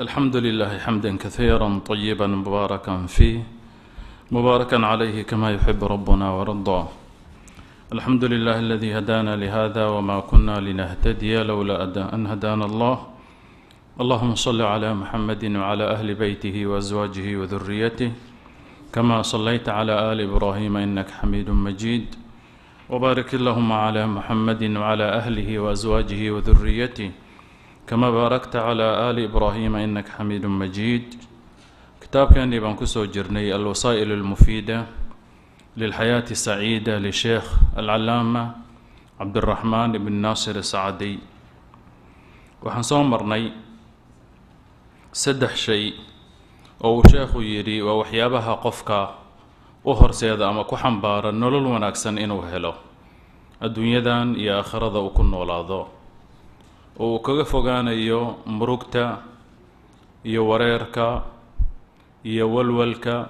الحمد لله حمدا كثيرا طيبا مباركا فيه مباركا عليه كما يحب ربنا ورضاه الحمد لله الذي هدانا لهذا وما كنا لنهتدي لولا أن هدانا الله اللهم صل على محمد وعلى أهل بيته وأزواجه وذريته كما صليت على آل إبراهيم إنك حميد مجيد وبارك اللهم على محمد وعلى أهله وأزواجه وذريته kama baarakta calaa aali ibraahiima inaka xamiidu majiid kitaabkeennii baan kusoo jirnay alwasaa'il almufiida lilxayaati saciida lisheekh alcalaama cabdiraxmaan ibn naasir sacadiy waxaan soo marnay saddex shay oo uu sheekhu yidhi waa waxyaabaha qofka u horseeda ama ku xambaara nolol wanaagsan inuu helo adduunyadan iyo aakhirada uu ku noolaado oo uu kaga fogaanayo murugta iyo wareerka iyo walwalka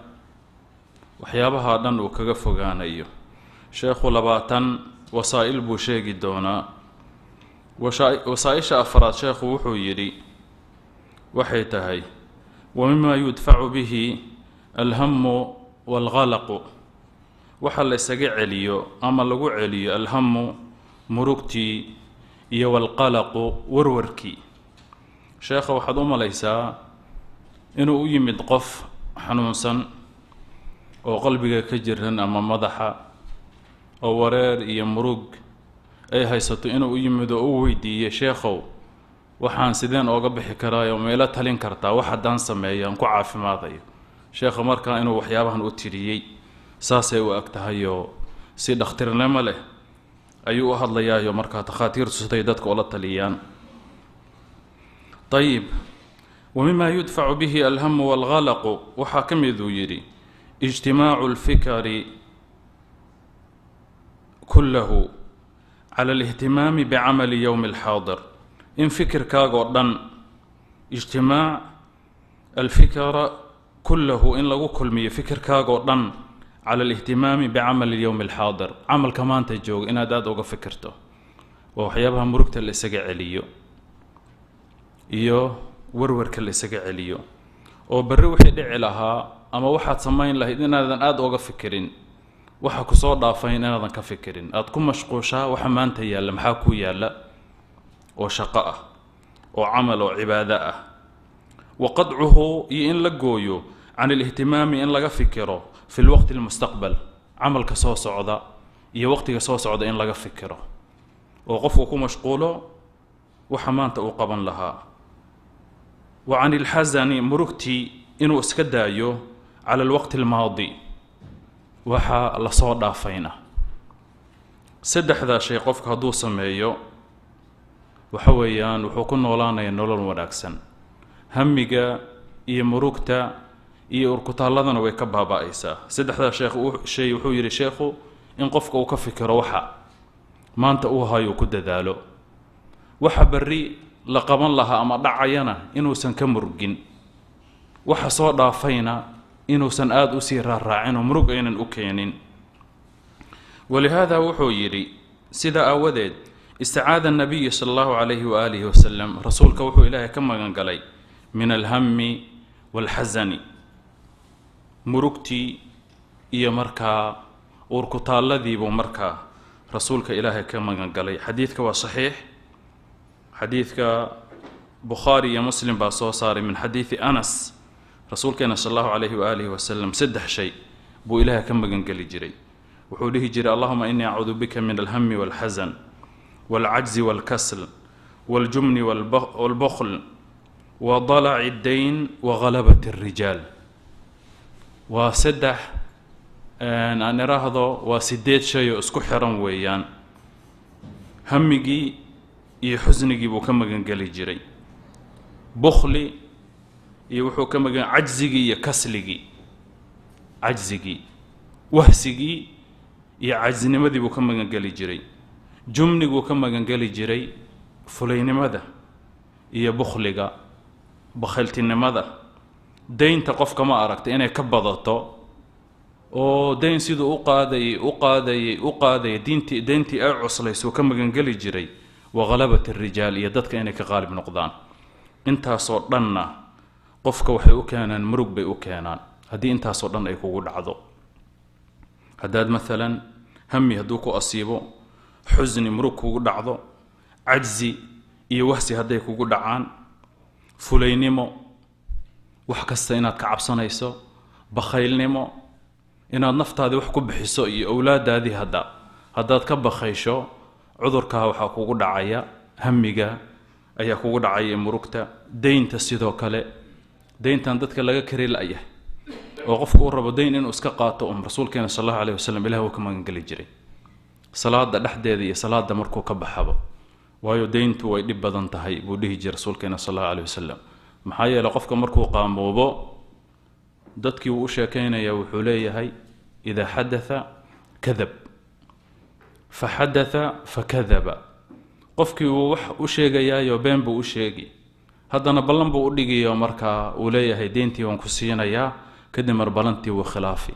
waxyaabaha dhan uu kaga fogaanayo sheekhu labaatan wasaa-il buu sheegi doonaa wasaa-isha afraad sheekhu wuxuu yidhi waxay tahay wa mima yudfacu bihi alhamu waalqalaqu waxa la ysaga celiyo ama lagu celiyo alhamu murugtii iyo walqalaqu warwarkii sheekha waxaad u malaysaa inuu u yimid qof xanuunsan oo qalbiga ka jiran ama madaxa oo wareer iyo murug ay haysato inuu u yimid oo u weydiiyey sheekhow waxaan sideen ooga bixi karaayo meelo talin kartaa wax haddaan sameeyo aan ku caafimaadayo sheekha markaa inuu waxyaabahan u tiriyey saasay u ag tahayoo si dhakhtirnimo leh ayuu u hadlayaayo markaa takhaatiirtu siday dadka ula taliyaan ayib wa mimaa yudfacu bihi alhamu waalqalaqu waxaa ka miduu yidhi ijtimaacu alfikari kullahu cala alihtimaami bicamali yowmi alxaadir in fikirkaagoo dhan ijtimaac alfikara kullahu in lagu kulmiyo fikirkaagoo dhan cala alihtimaami bicamal alyowmi alxaadir camalka maanta jooga inaad aada uga fikirto waa waxyaabaha murugta laisaga celiyo iyo warwarka la celiyo oo berri wixii dhici lahaa ama waxaad samayn lahayd inaadan aada uga fikirin waxa kusoo dhaafayn inaadan ka fikirin aad ku mashquushaa waxa maanta yaalla maxaa ku yaalla oo shaqo ah oo camal oo cibaado ah wa qadcuhu iyo in la gooyo can alihtimaami in laga fikiro fi lwaqti lmustaqbal camalka soo socda iyo waqtiga soo socda in laga fikiro oo qofku ku mashquulo waxa maanta uu qaban lahaa wa can ilxasani murugtii inuu iska daayo cala alwaqti almaadi waxaa lasoo dhaafayna saddexdaa shay qofka hadduu sameeyo waxa weeyaan wuxuu ku noolaanaya nolol wanaagsan hamiga iyo murugta iyo urkutaalladana way ka baaba-aysaa saddexdaa sheekh shay wuxuu yidhi sheekhu in qofka uu ka fikiro waxa maanta uu hayo ku dadaalo waxa berri la qaban lahaa ama dhacayana inuusan ka murgin waxa soo dhaafayna inuusan aada usii raaraacinoo murug aynan u keenin walihaada wuxuu yidhi sidaa aawadeed isticaada nabiyu sala allahu calayhi waaalihi wasalam rasuulka wuxuu ilaahay ka magangalay min alhami waalxasani murugtii iyo markaa uurkutaalladiibuu markaa rasuulka ilaahay ka magangalay xadiidka waa saxiix xadiidka bukhaari iyo muslim baa soo saaray min xadiidi anas rasuulkeena sal allahu calayhi waaalihi wasalam saddex shay buu ilaahay ka magangeli jiray wuxuu dhihi jiray allahuma inii acuudu bika min alhami walxasan walcajzi walkasl waljumni walbukhl wa dalaci addayn wa ghalabati alrijaal waa saddex aan iraahdo waa sideed shay oo isku xiran weeyaan hamigii iyo xusnigii buu ka magangeli jiray bukhli iyo wuxuu ka magan cajzigii iyo kasligii cajzigii wahsigii iyo cajzinimadii buu ka magangeli jiray jumniguu ka magangeli jiray fulaynimada iyo bukhliga bakhayltinimada daynta qofka ma aragtay inay ka badato oo dayn siduu u qaadayay u qaadayay u qaadayay diintii dayntii ay cuslaysuu ka magangeli jiray wa khalabat arijaal iyo dadka inay ka qaalib noqdaan intaasoo dhanna qofka waxay u keenaan murug bay u keenaan haddii intaasoo dhan ay kugu dhacdo haddaad maalan hami hadduu ku asiibo xusni murug kugu dhacdo cajzi iyo wahsi hadday kugu dhacaan fulaynimo wax kasta inaad ka cabsanayso bakhaylnimo inaad naftaadii wax ku bixiso iyo owlaadaadii hadda haddaad ka bakhaysho cudurkaa waxaa kugu dhacaya hamiga ayaa kugu dhacaya murugta daynta sidoo kale dayntan dadka laga kari la-yahay oo qofku u rabo deyn inuu iska qaato um rasuulkeena sal allahu aleh wasalam ilah uu ka magangeli jiray salaada dhexdeeda iyo salaada markuu ka baxaba waayo dayntu way dhib badan tahay buu dhihi jiray rasuulkeena sal allahu aleh wasalam maxaa yeele qofka markuu qaamoobo dadkii uu u sheekaynaya wuxuu leeyahay idaa xadaa kadab fa xadaa fakadaba qofkii uu wax u sheegayaayo been buu u sheegi haddana ballan buu u dhigiyo markaa uu leeyahay deyntii waan ku siinayaa kadib mar ballantii wuu khilaafi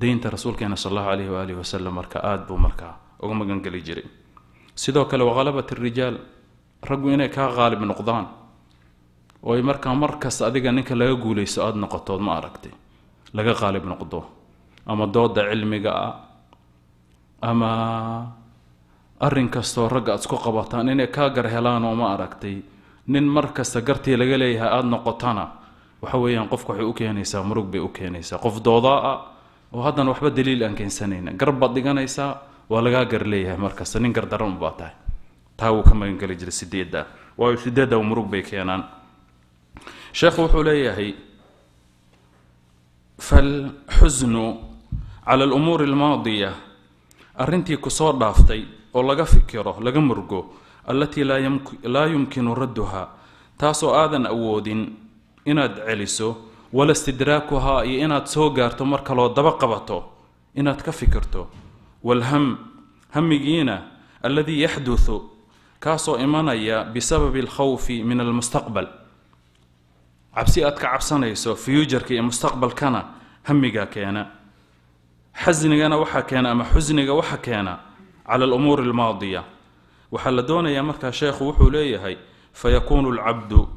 deynta rasuulkeena sal allahu alayh waaalih wasalam marka aada buu markaa uga magangeli jiray sidoo kale waqalabat rijaal raggu inay kaa qaalib noqdaan oy markaa markas adiga ninka laga guulayso aada noqotood ma aragtay laga qaalib noqdo ama dooda cilmiga ah ama arin kastoo ragga aad isku qabataan inay kaa gar helaanoo ma aragtay nin markasta gartii laga leeyahay aada noqotana waxa weeyaan qofka waxay u keenaysaa murug bay u keenaysaa qof doodaa ah oo haddana waxba daliil aan keensanayna gar dhiganaysaa waa lagaa gar leeyahay markasta nin gardaran ubaa tahay taa wuu ka magangeli jiray sideedda waayo sideedda murug bay keenaan sheekhu wuxuu leeyahay falxusnu cala alumuuri almaadiya arrintii kusoo dhaaftay oo laga fikiro laga murgo allatii laa yumkinu radduha taasoo aadan awoodin inaad celiso wala istidraakuhaa iyo inaad soo gaarto mar kaloo daba qabato inaad ka fikirto walham hamigiina alladii yaxduthu kaasoo imanaya bisababi alkhawfi min almustaqbal cabsi aad ka cabsanayso fuujarka iyo mustaqbalkana hamigaa keena xasinigana waxaa keena ama xusniga waxa keena cala alumuuri almaadiya waxaa la doonayaa markaa sheekhu wuxuu leeyahay fayakuunu alcabdu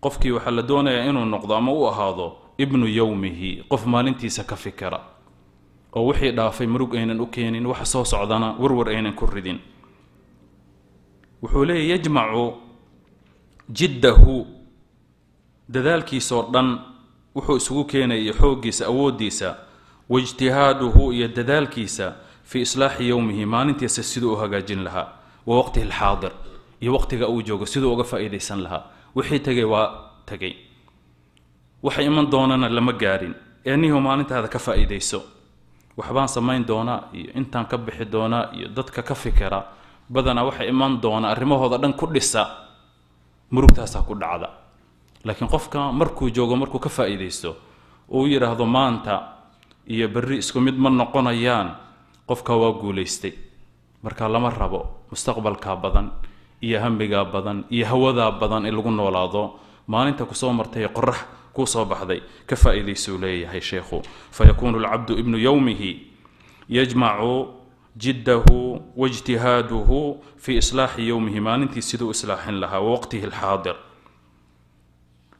qofkii waxaa la doonayaa inuu noqdo ama u ahaado ibnu yowmihi qof maalintiisa ka fikira oo wixii dhaafay murug aynan u keenin waxa soo socdana warwar aynan ku ridin wuxuu leeyahy yajmacu jiddahu dadaalkiisoo dhan wuxuu isugu keenayay xooggiisa awooddiisa waijtihaaduhu iyo dadaalkiisa fii islaaxi yowmihi maalintiisa siduu u hagaajin lahaa wa waqtihi alxaadir iyo waqtiga uu joogo siduu uga faa'iidaysan lahaa wixii tegay waa tegay waxa iman doonana lama gaarin ee nihu maalintaada ka faa'iidayso waxbaan samayn doonaa iyo intaan ka bixi doonaa iyo dadka ka fikira badanaa waxa iman doona arrimahooda dhan ku dhisa murugtaasaa ku dhacda laakiin qofka markuu joogo markuu ka faa'iidaysto uu yidhaahdo maanta iyo berri isku mid ma noqonayaan qofka waa guulaystay marka lama rabo mustaqbalkaa badan iyo hamigaa badan iyo hawadaa badan in lagu noolaado maalinta kusoo martay qorax kuu soo baxday ka faa'iidaysuu leeyahay sheekhu fayakuunu alcabdu ibnu yowmihi yajmacu jiddahu waijtihaaduhu fii islaaxi yowmihi maalintii siduu islaaxin lahaa wawaqtihi alxaadir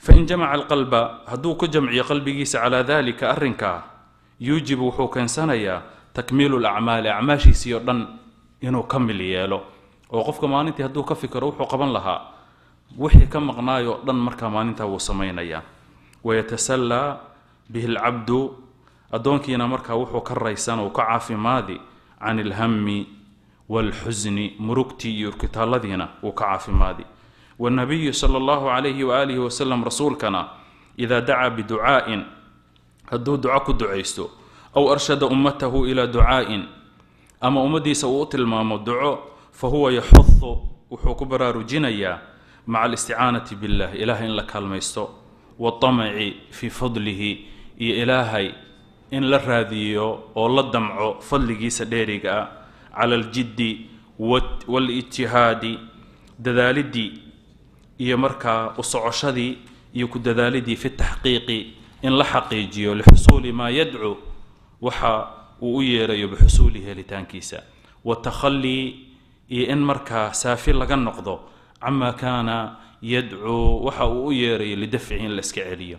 fain jamaca alqalba hadduu ku jamciyo qalbigiisa calaa daalika arrinkaa yuujibu wuxuu keensanayaa takmiilu lacmaali acmaashiisii oo dhan inuu kamil yeelo oo qofka maalintii hadduu ka fikiro wuxuu qaban lahaa wixii ka maqnaayoo dhan markaa maalintaa wuu samaynayaa wayatasallaa bihi lcabdu addoonkiina markaa wuxuu ka raysan uu ka caafimaadi can ilhami waalxusni murugtii iyo urkitaalladiina uu ka caafimaadi wanabiyu sala allahu calayhi waaalihi wasalam rasuulkana idaa dacaa biducaa'in hadduu duco ku ducaysto aw arshada ummatahu ilaa ducaa'in ama ummaddiisa uu u tilmaamo duco fa huwa yaxudu wuxuu ku baraarujinayaa maca alisticaanati billah ilaahay in la kaalmaysto waatamaci fii fadlihi iyo ilaahay in la raadiyo oo la damco fadligiisa dheeriga ah cala aljiddi walijtihaadi dadaaliddii iyo markaa u socoshadii iyo ku dadaalidii fi taxqiiqi in la xaqiijiyo lixusuuli maa yadcu waxa uu u yeerayo bixusuuli helitaankiisa watahallii iyo in markaa saafi laga noqdo camaa kaana yadcuu waxa uu u yeerayo lidafcihi in la iska celiyo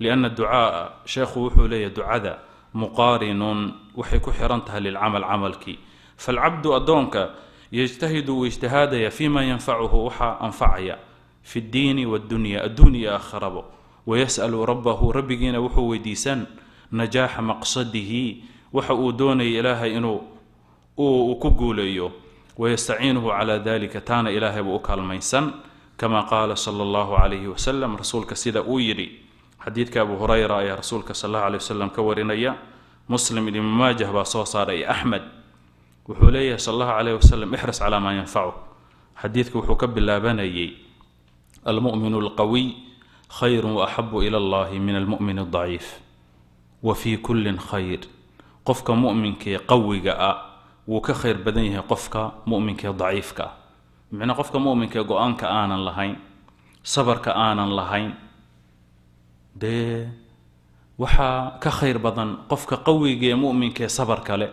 lianna ducaaa sheekhu wuxuu leeyahy ducada muqaarinun waxay ku xiran tahay lilcamal camalkii falcabdu addoonka yajtahidu uu ijtihaadaya fii ma yanfacuhu waxaa anfacaya fi ddiini waddunya adduun iyo aakharabo wayas'alu rabbahu rabbigiina wuxuu weydiisan najaaxa maqsadihi waxa uu doonaya ilaahay inuu uu ku guuleeyo wayastaciinuhu calaa dalika taana ilaahay buu u kaalmaysan kama qaala sala allahu calayhi wasalam rasuulka sida uu yidhi xadiidka abu hurayra ayaa rasuulka sal allahu alay wasalam ka warinaya muslim ibnu maajah baa soo saaray axmed wuxuu leeyahay sal allahu calayh wasalam ixris calaa maa yanfacu xadiidka wuxuu ka bilaabanayay almumin اlqawiy khayr waaxabu ila اllahi min almumin اdaciif wa fii kullin khayr qofka muminkee qawiga ah wuu ka khayr badan yahay qofka muminkee daciifka ah micnaa qofka muminkee go-aanka aanan lahayn sabarka aanan lahayn dee waxaa ka khayr badan qofka qawigaee muminkee sabarka leh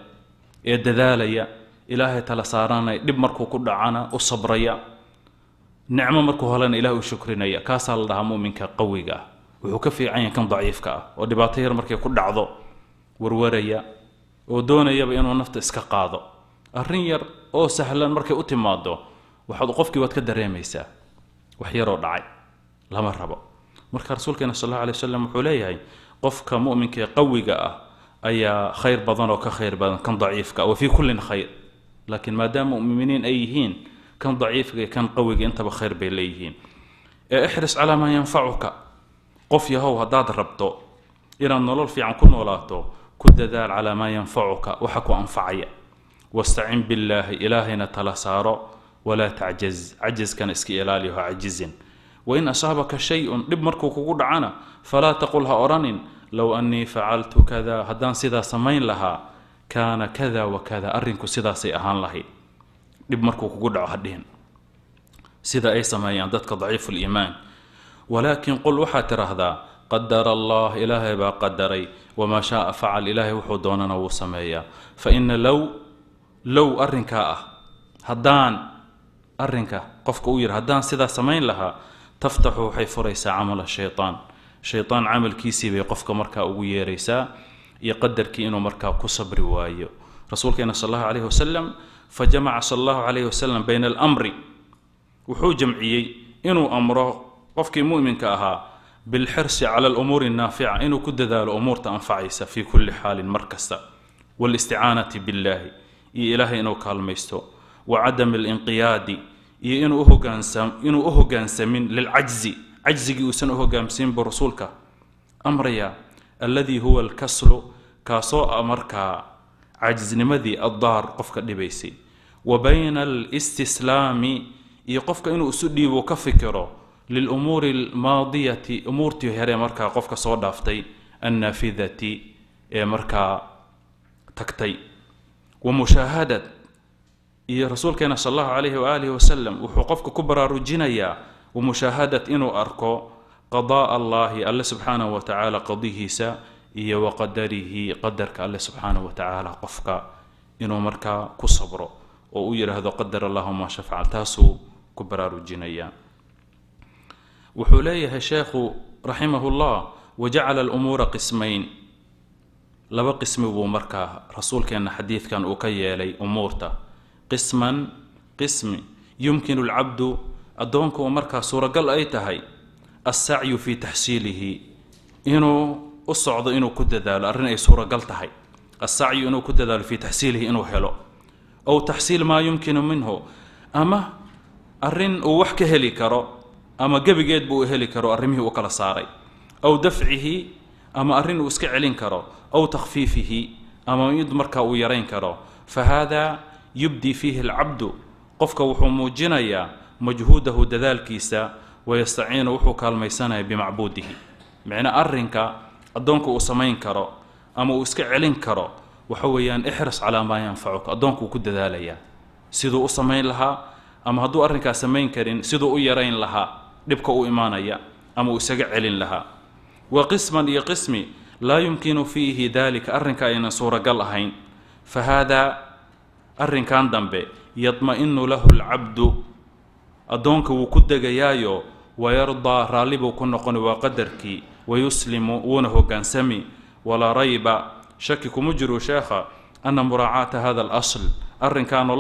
ee dadaalaya ilaahay tala saaranaya dhib markuu ku dhacana u sabraya nicmo markuu helana ilah u shukrinaya kaasaa la dhahaa muminka qawiga ah wuxuu ka fiican yahay kan daciifka ah oo dhibaato yar markay ku dhacdo warwaraya oo doonayaba inuu nafta iska qaado arrin yar oo sahlan markay u timaado waxaad qofkii waad ka dareemaysaa wax yaroo dhacay lama rabo marka rasuulkeena sal alla alay wasalam wuxuu leeyahay qofka muminka ee qawiga ah ayaa khayr badan oo ka khayr badan kan daciifka ah, wa fii kullin khayr laakiin maadaama muminiin ay yihiin kan daciifga iyo kan qawiga intaba khayr bay leeyihiin exris calaa maa yanfacuka qof yahow haddaad rabto inaad nolol fiican ku noolaato ku dadaal calaa maa yanfacuka waxa ku anfacaya wastacin billaahi ilaahayna tala saaro walaa tacjaz cajaskana iska ilaaliyaho cajizin wain asaabaka shay-un dhib markuu kugu dhacana falaa taqul ha odhanin low annii facaltu kada haddaan sidaa samayn lahaa kaana kada wakada arrinku sidaasay ahaan lahayd dhib markuu kugu dhaco hadhihin sida ay sameeyaan dadka daciiful iimaan walaakin qul waxaad tiraahdaa qadar allah ilaahay baa qadaray wamaa shaaa facal ilaahay wuxuu doonana wuu sameeyaa fa ina low low arrinkaa ah haddaan arrinka qofka u yidhi haddaan sidaa samayn lahaa taftaxu waxay furaysaa camala shaytaan shaytaan camalkiisii bay qofka markaa ugu yeeraysaa iyo qadarkii inuu markaa ku sabri waayo rasuulkeena sal allahu caleyhi wasalam fajamaca sal allahu calayhi wasalam bayna almri wuxuu jamciyey inuu amro qofkii muminka ahaa bilxirsi cala alumuuri naafica inuu ku dadaalo umuurta anfacaysa fii kulli xaalin mar kasta waalisticaanati billaahi iyo ilaahay inuu kaalmaysto wa cadami alinqiyaadi iyo inuu u hoggaansamin lilcajzi cajzigii uusan u hoggaamsiinbu rasuulka amraya alladii huwa alkaslu kaasoo ah markaa cajisnimadii addaar qofka dhibaysay wa bayna alstislaami iyo qofka inuu isu dhiibo ka fikiro lilumuuri almaadiyati umuurtii hore markaa qofka soo dhaaftay annaafidati ee markaa tagtay wa mushaahadat iyo rasuulkeena sal allahu calayhi waaalih wasalam wuxuu qofka ku baraarujinayaa wa mushaahadat inuu arko qadaa allahi alle subxaanahu wa tacaala qadihiisa iyo wa qadarihi qadarka alle subxaanahu wa tacaala qofka inuu markaa ku sabro oo u yidhaahdo qadar allahuma shafcal taasuu ku baraarujinaya wuxuu leeyahay sheekhu raximah llah wajacala alumuura qismayn laba qismi buu markaa rasuulkeenna xadiidkan uu ka yeelay umuurta qisman qismi yumkinu lcabdu addoonku markaa suuragal ay tahay alsacyu fii taxsiilihi inuu u socdo inuu ku dadaalo arrin ay suuragal tahay alsacyu inuu ku dadaalo fii taxsiilihi inuu helo ow taxsiil maa yumkinu minhu ama arin uu wax ka heli karo ama gebigeedba uu heli karo arrimihii uu kala saaray aw dafcihi ama arrin uu iska celin karo aw takhfiifihi ama mid markaa uu yarayn karo fa haadaa yubdii fiihi alcabdu qofka wuxuu muujinayaa majhuudahu dadaalkiisa wayastaciinu wuxuu kaalmaysanaya bimacbuudihi micnaa arinka addoonku uu samayn karo ama uu iska celin karo waxa weeyaan ixras calaa maa yanfacuka addoonkuu ku dadaalayaa siduu u samayn lahaa ama hadduu arrinkaas samayn karin siduu u yarayn lahaa dhibka u imaanaya ama uu isaga celin lahaa wa qisman iyo qismi laa yumkinu fiihi daalika arrinka aynan suuragal ahayn fa haadaa arrinkan dambe yadma'inu lahu alcabdu addoonka wuu ku degayaayo wayardaa raalli buu ku noqon waa qadarkii wayuslimu wuuna hogaansami walaa rayba shaki kuma jiro sheekha ana muraacaata hada alasl arrinkaanoo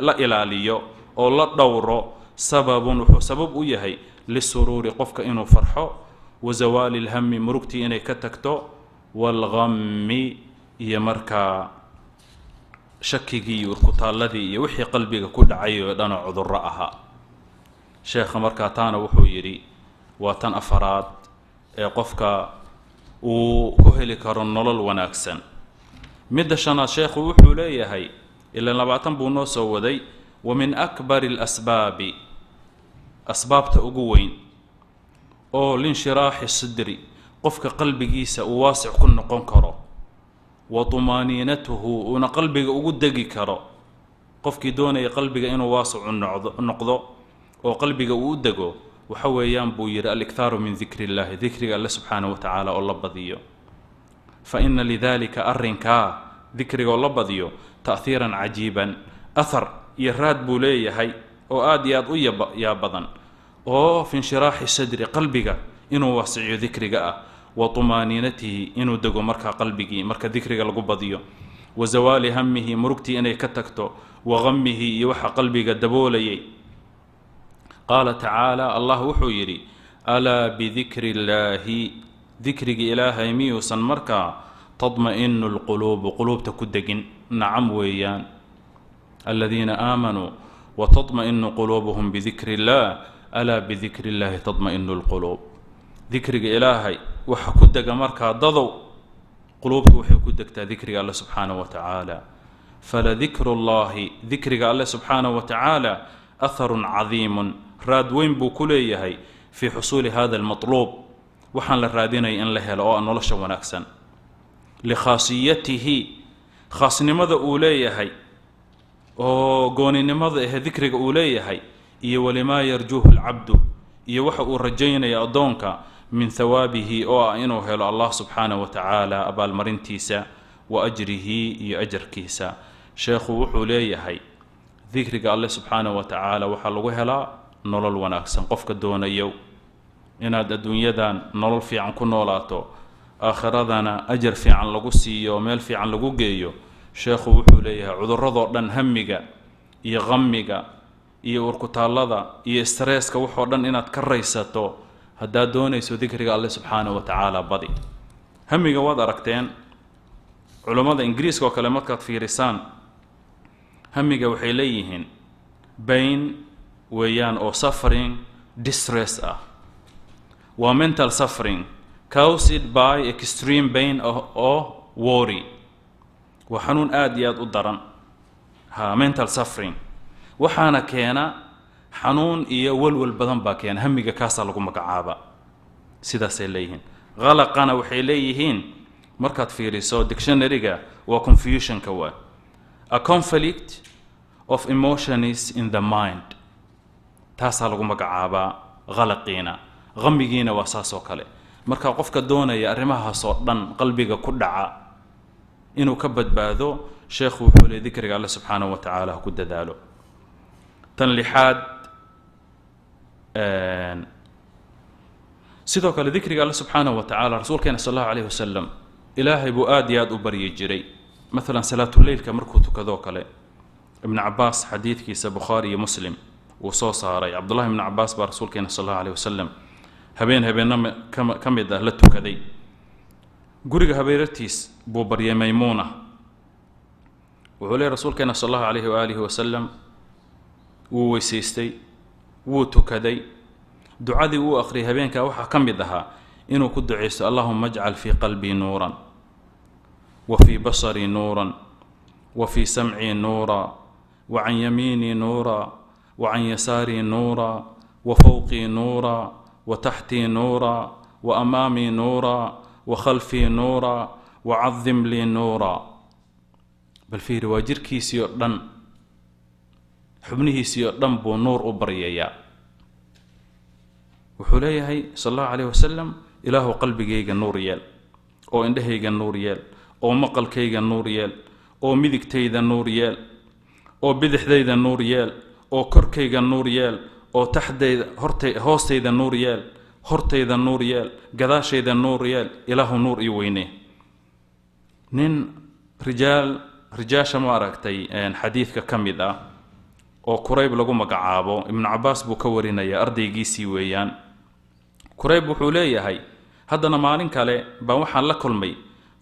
la ilaaliyo oo la dhowro sababun wuxuu sabab u yahay lisuruuri qofka inuu farxo wa zawaali lhami murugtii inay ka tagto waalqammi iyo markaa shakigii iyo irkutaalladii iyo wixii qalbiga ku dhacay oo dhanoo cudurro ahaa sheekha markaa taana wuxuu yidhi waa tan afaraad ee qofka uu ku heli karo nolol wanaagsan midda shanaad sheekhu wuxuu leeyahay ilaa labaatan buu noo soo waday wa min akbari alasbaabi asbaabta ugu weyn oo linshiraaxi sidri qofka qalbigiisa uu waasic ku noqon karo wa tumaaniinatuhu uuna qalbiga ugu degi karo qofkii doonaya qalbiga inuu waasic noqdo oo qalbiga uu u dego waxa weeyaan buu yidhi aliktaaru min dikri illaahi dikriga alle subxaana wa tacaala oo la badiyo fa ina lidaalika arrinkaa dikrigaoo la badiyo ta'hiiran cajiiban ahar iyo raad buu leeyahay oo aada iyo aada u yaa badan oo fi inshiraaxi sadri qalbiga inuu waasiciyo dikriga ah wa tumaaniinatihi inuu dego markaa qalbigii marka dikriga lagu badiyo wa zawaali hamihi murugtii inay ka tagto wa hamihi iyo waxa qalbiga daboolayay qaala tacaala allah wuxuu yidhi alaa bidikri illaahi dikriga ilaahay miyuusan markaa tadma-inu lquluubu quluubta ku degin nacam weeyaan aladiina aamanuu wa tadma-inu quluubuhum bidikri illaah alaa bidikri illaahi tadma lquluub dikriga ilaahay waxa ku dega markaa dadow quluubtu waxay ku degtaa dikriga alle subxaanah wa tacaala faladikru llaahi dikriga alle subxaanah wa tacaala atharun cadiimun raad weyn buu ku leeyahay fii xusuuli hada almatluub waxaan la raadinaya in la helo oo nolosha wanaagsan likhaasiyatihi khaasnimada uu leeyahay oo gooninimada ahe dikriga uu leeyahay iyo walimaa yarjuuhu alcabdu iyo waxa uu rajaynaya addoonka min hawaabihi oo ah inuu helo allah subxaanah wa tacaala abaalmarintiisa wa ajrihi iyo ajarkiisa sheekhu wuxuu leeyahay dikriga alleh subxaanah wa tacaala waxaa lagu helaa nolol wanaagsan qofka doonayo inaad adduunyadan nolol fiican ku noolaato aakhiradana ajar fiican lagu siiyo meel fiican lagu geeyo sheekhu wuxuu leeyahay cuduradoo dhan hamiga iyo qamiga iyo urkutaallada iyo stareeska waxoo dhan inaad ka raysato haddaad doonayso dikriga alle subxaana wa tacaala badi hamiga waad aragteen culummada ingiriiska oo kale markaad fiirisaan hamiga waxay leeyihiin bayn weeyaan oo suffering distress ah waa mental suffering cowsed by extreme bain ah oo worry waa xanuun aada iyo aada u daran ha mental suffering waxaana keena xanuun iyo walwal badan baa keena hamiga kaasaa lagu magacaaba sidaasay leeyihiin kalaqana waxay leeyihiin markaad fiiriso dictionaryga waa confusionka waa a conflict of emotions in the mind taasaa lagu magacaabaa khalaqiina qamigiina waa saasoo kale marka qofka doonaya arrimahaasoo dhan qalbiga ku dhaca inuu ka badbaado sheekhu wuxuu le dikriga alle subxaanah wa tacaala ha ku dadaalo tan lixaad sidoo kale dikriga alle subxaanah wa tacaala rasuulkeena sal allahu alayh wasalam ilaahay buu aada iyo aada u baryi jiray maalan salaatuleilka markuu tukadoo kale ibnu cabaas xadiidkiisa bukhaari iyo muslim uu soo saaray cabdullahi bnu cabaas baa rasuulkeena sal allahu aleyh wasalam habeen habeenna ka mid ah la tukaday guriga habeerartiis buu baryay maymuuna ah. wuxuu leey rasuulkeena sal allahu aleyhi waaalihi wasalam wuu weysaystay wuu tukaday ducadii uu akhriyay habeenka waxaa ka mid ahaa inuu ku ducaysto allahuma ajcal fii qalbii nuuran wa fii basarii nuuran wa fii samcii nuura wa can yamiinii nuura وعن يساري نورا وفوقي نورا وتحتي نورا وامامي نورا وخلفي نورا وcaddim lii nuura bal fiiri waa jirkiisii oo dhan xubnihiisii oo dhan buu nuur u baryayaa wuxuu leeyahay sal allahu caleyh wasalam ilaahu qalbigayga nuur yeel oo indhahayga nuur yeel oo maqalkayga nuur yeel oo midigtayda nuur yeel oo bidixdayda nuur yeel oo korkayga nuur yeel oo taxdayda horta hoostayda nuur yeel hortayda nuur yeel gadaashayda nuur yeel ilaahu nuur iyo weyne nin rijaal rijaasha ma aragtay xadiidka ka mid ah oo kurayb lagu magacaabo ibnu cabaas buu ka warinaya ardaygiisii weeyaan kurayb wuxuu leeyahay haddana maalin kale baa waxaan la kulmay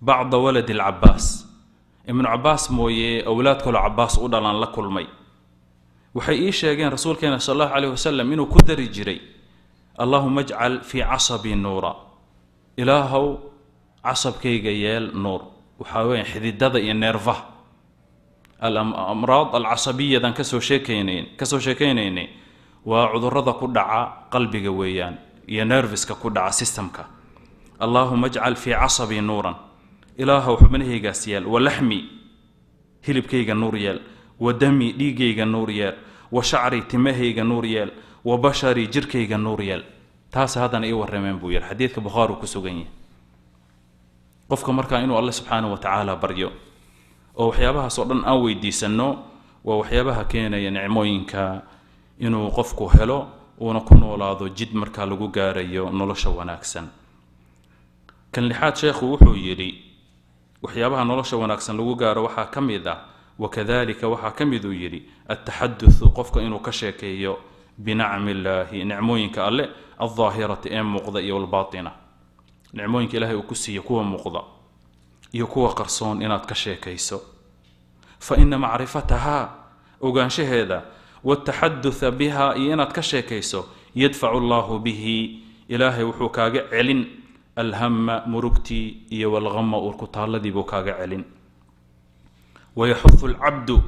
bacda waladi alcabaas ibnu cabaas mooye owlaad kaloo cabaas u dhalan la kulmay waxay ii sheegeen rasuulkeena sal allahu caleyh wasalam inuu ku dari jiray allahuma ajcal fii casabii nuura ilaahow casabkayga yeel nuur waxaa weya xididada iyo neerfaha alamraad alcasabiyadaan kasoo sheekaynayn kasoo sheekaynaynay waa cudurada ku dhaca qalbiga weeyaan iyo nerviska ku dhaca systemka allaahuma ajcal fii casabii nuuran ilaahow xubnahaygaas yeel walaxmi hilibkayga nuur yeel wa dami dhiiggayga nuur yeel wa shacri timahayga nuur yeel wa basharii jirkayga nuur yeel taas haddana ii warameen buu yidhi xadiidka bukhaariu ku sugan yahay qofka markaa inuu alle subxaana wa tacaala baryo oo waxyaabahaasoo dhan aan weydiisanno waa waxyaabaha keenaya nicmooyinka inuu qofku helo uuna ku noolaado jid markaa lagu gaarayo nolosha wanaagsan kan lixaad sheekhu wuxuu yidhi waxyaabaha nolosha wanaagsan lagu gaaro waxaa ka mid ah wakadalika waxaa ka uu yidhi altaxaduthu qofka inuu ka sheekeeyo binacmi illaahi nicmooyinka alle aldaahirati ee muuqda iyo albaaina nicmooyinka ilahay uu ku siiyo kuwa muuqda iyo kuwa qarsoon inaad ka sheekayso fa ina macrifatahaa ogaanshaheeda wataxadutha biha iyo inaad ka sheekayso yadfacu allahu bihi ilaahay wuxuu kaaga celin alhama murugtii iyo walhama uurkutaaladiibuu kaaga celin wayaxuu lcabdu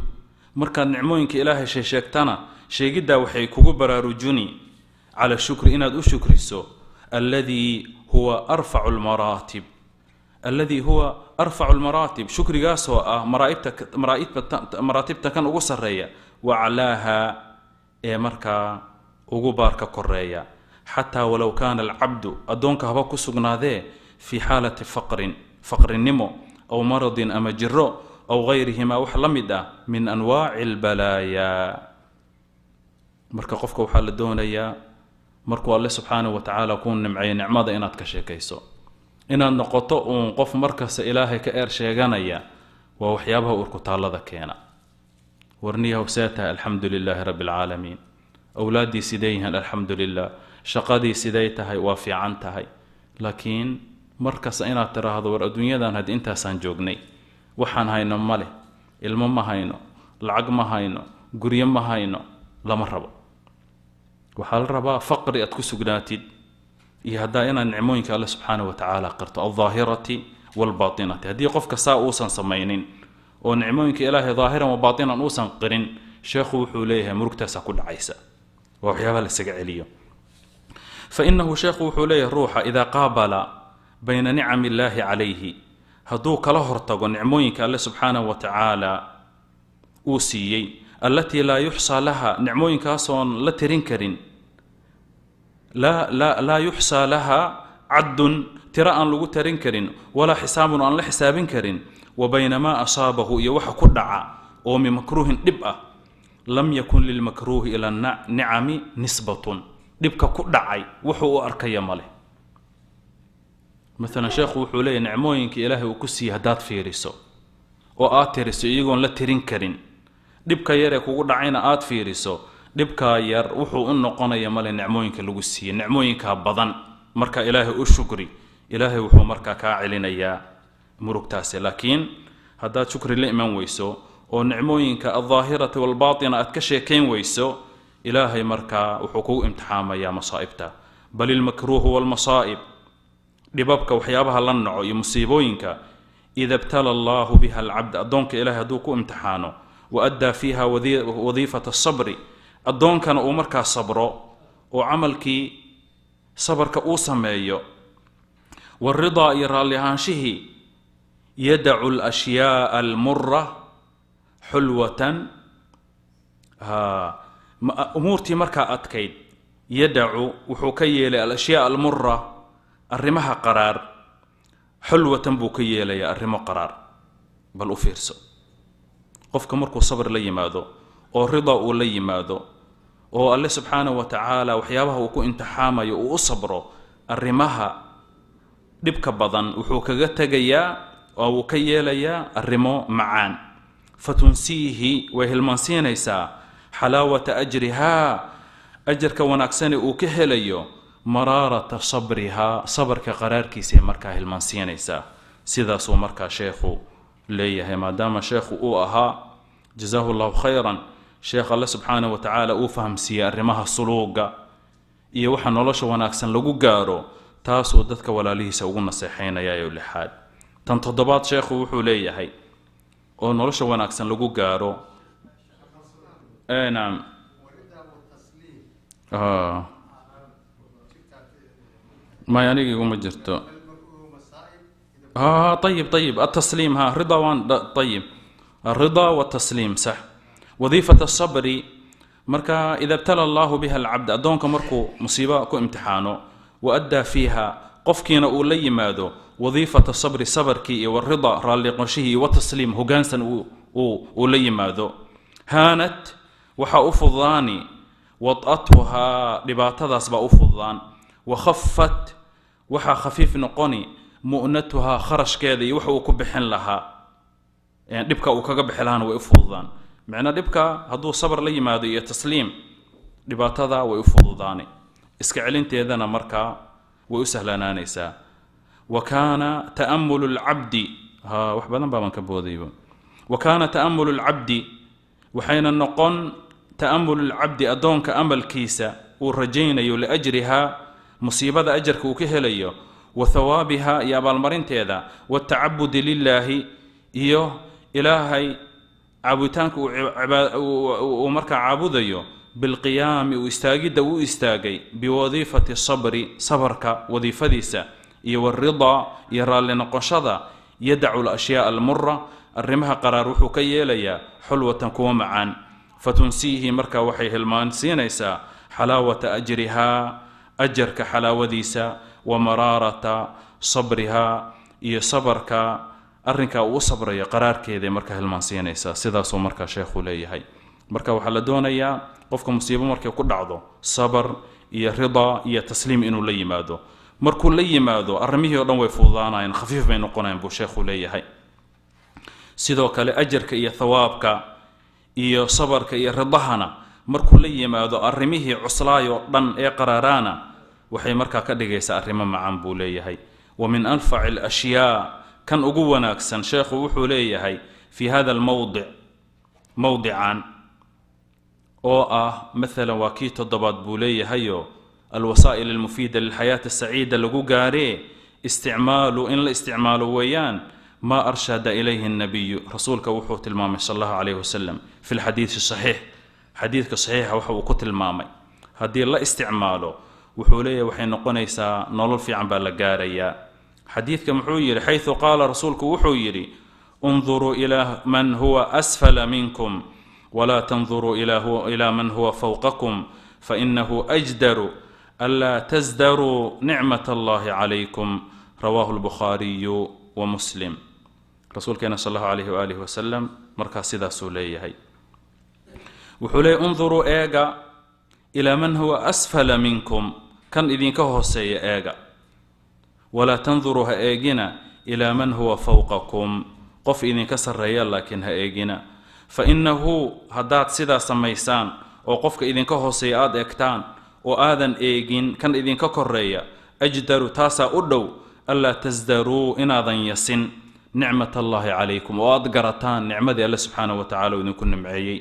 markaad nicmooyinka ilaahay sheesheegtana sheegiddaa waxay kugu baraarujuni cala shukri inaad u shukriso alladii huwa arfacu lmaraatib alladii huwa arfacu lmaraatib shukrigaasoo ah maraatibta kan ugu sarreeya waclaaha ee markaa ugu baarka koreeya xataa walow kaana alcabdu addoonka haba ku sugnaadee fii xaalati faqrin faqrinimo aw maradin ama jiro aw hayrihimaa wax la mid ah min anwaaci albalaayaa marka qofka waxaa la doonayaa markuu alle subxaanah wa tacaala kuu nimceeyo nicmada inaad ka sheekayso inaad noqoto uun qof markasta ilaahay ka eer sheeganaya waa waxyaabaha urkutaallada keena warniyahow see tahay alxamdu lilaahi rabbi alcaalamiin awlaaddii sidee yihiin alxamdu lilah shaqadii sidee tahay waa fiican tahay laakiin markasta inaad tiraahdo war adduunyadan haddii intaasaan joognay waxaan hayno ma leh ilmo ma hayno lacag ma hayno guryo ma hayno lama rabo waxaa la rabaa faqri aad ku sugnaatid iyo haddaa inaad nicmooyinka alle subxaana wa tacaala qarto aldaahirati walbaatinati haddii qofka saa uusan samaynin oo nicmooyinka ilaahay daahiran wa baatinan uusan qirin sheekhu wuxuu leeyahay murugtaasaa ku dhacaysa waa waxyaabaha lasaga celiyo fainahu sheekhu wuxuu leeyahay ruuxa idaa qaabala bayna nicami illaahi calayhi hadduu kala hortago nicmooyinka alle subxaanahu wa tacaala uu siiyey allatii laa yuxsaa laha nicmooyinkaasoon la tirin karin laa yuxsaa laha caddun tiro aan lagu tarin karin walaa xisaabun aan la xisaabin karin wa baynamaa asaabahu iyo waxa ku dhaca oo min makruuhin dhib ah lam yakun lilmakruuhi ila nicami nisbatun dhibka ku dhacay wuxuu u arkaya maleh maalan sheekhu wuxuu leeyahy nicmooyinka ilaahay uu ku siiya haddaad fiiriso oo aad tiriso iyagoon la tirin karin dhibka yaree kugu dhacayna aad fiiriso dhibkaa yar wuxuu u noqonaya male nicmooyinka lagu siiyey nicmooyinkaa badan marka ilaahay u shukri ilaahay wuxuu markaa kaa celinayaa murugtaase laakiin haddaad shukri la iman weyso oo nicmooyinka aldaahirata walbaatina aad ka sheekayn weyso ilaahay markaa wuxuu kugu imtixaamayaa masaa'ibta bal ilmakruuhu walmasaa'ib dhibabka waxyaabaha la naco iyo musiibooyinka ida btala allahu biha alcabd addoonka ilahay hadduu ku imtixaano wa addaa fiiha wadiifata sabri addoonkana uu markaa sabro oo camalkii sabarka uu sameeyo waridaa iyo raalli ahaanshihii yadacu alashyaaa almura xulwatan umuurtii markaa adkayd yadacu wuxuu ka yeelay alashyaa almura arrimaha qaraar xulwatan buu ka yeelayaa arrimo qaraar bal u fiirso qofka markuu sabr la yimaado oo rida uu la yimaado oo alle subxaanahu wa tacaala waxyaabaha uu ku intixaamayo uu u sabro arrimaha dhibka badan wuxuu kaga tegayaa oo wuu ka yeelayaa arrimo macaan fatunsiihi way hilmaansiinaysaa xalaawata ajrihaa ajarka wanaagsane uu ka helayo maraarata sabrihaa sabarka qaraarkiisaay markaa hilmaansiinaysaa sidaasuu markaa sheekhu leeyahay maadaama sheekhu uu ahaa jasaahu llahu khayran sheekh alle subxaana wa tacaala uu fahamsiiyey arrimaha suluuga iyo waxa nolosha wanaagsan lagu gaaro taasuu dadka walaalihiisa ugu naseexaynayayo lixaad tan toddobaad sheekhu wuxuu leeyahay oo nolosha wanaagsan lagu gaaro naam maya aniga iguma jirto ayib ayib atasliim ha rida waan ayib arida watasliim sax wadiifat asabri marka ida btala allahu biha alcabd addoonka markuu musiiba ku imtixaano wa addaa fiiha qofkiina uu la yimaado wadiifata sabri sabarkii iyo warida raalliqonshihii iyo watasliim hogaansan uu la yimaado haanat waxaa u fududaani wadatuhaa dhibaatadaas baa u fududaan wakhafat waxaa khafiif noqoni mu'natuhaa kharashkeeda iyo wax uu ku bixin lahaa dhibka uu kaga bixi lahaana way u fududaan micnaa dhibka hadduu sabar la yimaado iyo tasliim dhibaatada way u fududaani iska celinteedana markaa way u sahlanaanaysaa wa kaana ta'amulu lcabdi ha wax badan baaban ka boodayba wa kaana ta'amulu lcabdi waxayna noqon ta'amulu lcabdi addoonka amalkiisa uu rajaynayo liajriha musiibada ajarka uu ka helayo wa hawaabiha iyo abaalmarinteeda watacabudi lilaahi iyo ilaahay caabuditaanka uu markaa caabudayo bilqiyaami uu istaagidda uu istaagay biwadiifati sabri sabarka wadiifadiisa iyo waridaa iyo raalli noqoshada yadacu lashyaa almura arrimaha qaraar wuxuu ka yeelayaa xulwatan kuwa macaan fatunsiihi markaa waxay hilmaansiinaysaa xalaawata ajrihaa ajarka xalaawadiisa wa maraarata sabriha iyo sabarka arrinkaa uu u sabrayo qaraarkeeday marka hilmaansiinaysaa sidaasuu markaa sheekhuu leeyahay marka waxaa la doonayaa qofka musiibo markay ku dhacdo sabar iyo ridaa iyo tasliim inuu la yimaado markuu la yimaado arrimihii o dhan way fududaanayeen khafiif bay noqonayeen buu sheekhuu leeyahay sidoo kale ajarka iyo thawaabka iyo sabarka iyo ridahana markuu la yimaado arrimihii cuslaayoo dhan ee qaraaraana waxay markaa ka dhigaysaa arrimo macan buu leeyahay wa min anfaci alashyaa kan ugu wanaagsan sheekhu wuxuu leeyahay fii hada almowdic mowdican oo ah maalan waa kii toddobaad buu leeyahayo alwasaa'il almufiida lilxayaati asaciida lagu gaaree isticmaalu in la isticmaalo weeyaan maa arshada ilayhi annabiyu rasuulka wuxuu tilmaamay sala allahu calayh wasalam fi lxadiidi saxiix xadiidka saxiixa waxa uu ku tilmaamay haddii la isticmaalo wuxuu leeyahy waxay noqonaysaa nolol fiican baa la gaarayaa xadiidka muxuu yidhi xayu qaala rasuulku wuxuu yidhi unduruu ilaa man huwa asfala minkum walaa tanduruu ilaa man huwa fowqakum fainahu ajdaru anlaa tasdaruu nicmat allahi calaykum rawaahu lbukhaariyu wa muslim rasuulkeena sal allahu alayh waalih wasalam markaas sidaasuu leeyahay wuxuu leeyay unduruu eega ilaa man huwa asfala minkum kan idinka hooseeya eega walaa tanduruu ha eegina ilaa man huwa fowqakum qof idinka sarreeya laakiin ha eegina fa innahu haddaad sidaa samaysaan oo qofka idinka hooseeya aada eegtaan oo aadan eegin kan idinka koreeya ajdaru taasaa u dhow allaa tasdaruu inaadan yasin nicmat allaahi calaykum oo aada garataan nicmadii alle subxaanah wa tacala uu idinku nimceeyey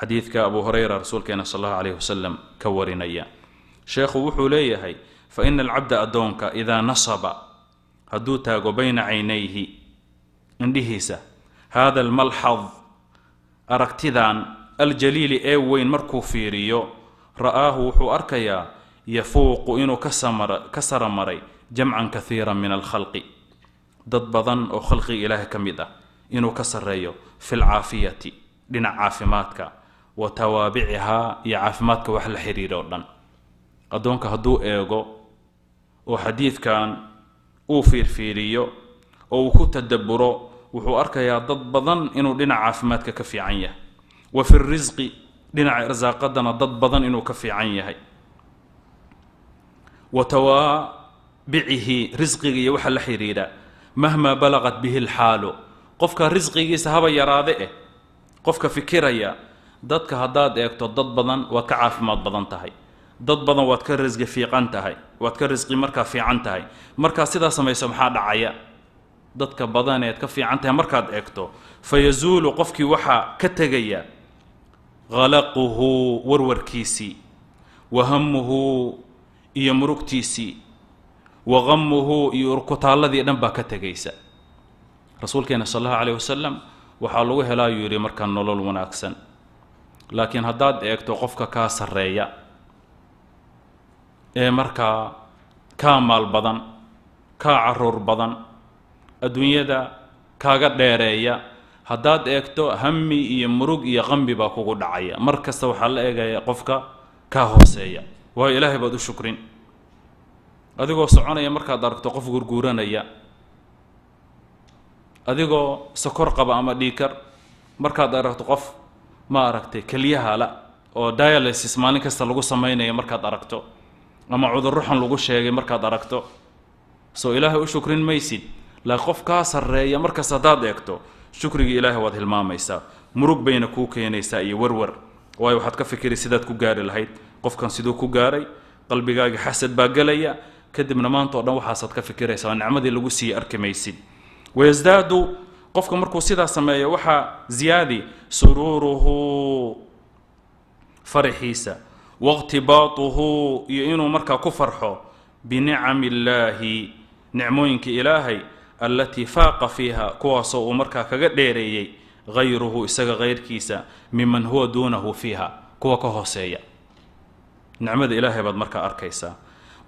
xadiidka abu hureyra rasuulkeena sal allahu caleyhi wasalam ka warinaya sheekhu wuxuu leeyahay fa ina alcabda addoonka idaa nasaba hadduu taago bayna caynayhi indhihiisa haada almalxad aragtidan aljaliili ee weyn markuu fiiriyo ra'aahu wuxuu arkayaa yafuuqu inuu ka sara maray jamcan kahiira min alkhalqi dad badan oo khalqiga ilaahay ka mid ah inuu ka sarreeyo fi lcaafiyati dhinac caafimaadka wa tawaabicihaa iyo caafimaadka wax la xiriira oo dhan addoonka hadduu eego oo xadiidkan uu fiirfiiriyo oo uu ku tadaburo wuxuu arkayaa dad badan inuu dhinaca caafimaadka ka fiican yahay wa fi risqi dhinaca irsaaqadana dad badan inuu ka fiican yahay wa tawaabicihi risqiga iyo waxa la xidhiidha mahmaa balaqat bihi lxaalu qofka risqigiisa haba yaraade eh qofka fikiraya dadka haddaad eegto dad badan waad ka caafimaad badan tahay dad badan waad ka risqi fiiqan tahay waad ka risqi markaa fiican tahay markaa sidaa samayso maxaa dhacaya dadka badaneed ka fiican tahay markaad eegto fa yasuulu qofkii waxaa ka tegaya khalaquhu warwarkiisii wa hamuhu iyo murugtiisii wa qamuhu iyo urkutaalladii dhan baa ka tegaysa rasuulkeena sal allahu caleyh wasalam waxaa lagu helaa yuu yidhi markaa nolol wanaagsan laakiin haddaad eegto qofka kaa sarreeya ee markaa kaa maal badan kaa caruur badan adduunyada kaaga dheereeya haddaad eegto hami iyo murug iyo qambi baa kugu dhacaya mar kasta waxaa la eegaya qofka kaa hooseeya waayo ilaahay baad u shukrin adigoo soconaya markaad aragto qof gurguuranaya adigoo sokor qaba ama dhiikar markaad aragto qof ma aragtay kelyahala oo dialysis maalin kasta lagu samaynayo markaad aragto ama cudurro xun lagu sheegay markaad aragto soo ilaahay u shukrin maysid la qof kaa sarreeya markas haddaad eegto shukrigii ilaahay waad hilmaamaysaa murug bayna kuu keenaysaa iyo warwar waayo waxaad ka fikiri sidaad ku gaari lahayd qofkan siduu ku gaaray qalbigaaga xasad baa gelaya kadibna maanta o dhan waxaasaad ka fikiraysaa oo nicmadii lagu siiyey arki maysid wayasdaadu qofka markuu sidaa sameeyo waxaa ziyaadi suruuruhu faraxiisa waاqtibaatuhu iyo inuu markaa ku farxo binicami اllaahi nicmooyinka ilaahay allatii faaqa fiiha kuwaasoo uu markaa kaga dheereeyey hayruhu isaga hayrkiisa miman huwa duunahu fiiha kuwa ka hooseeya nicmada ilaahay baad markaa arkaysaa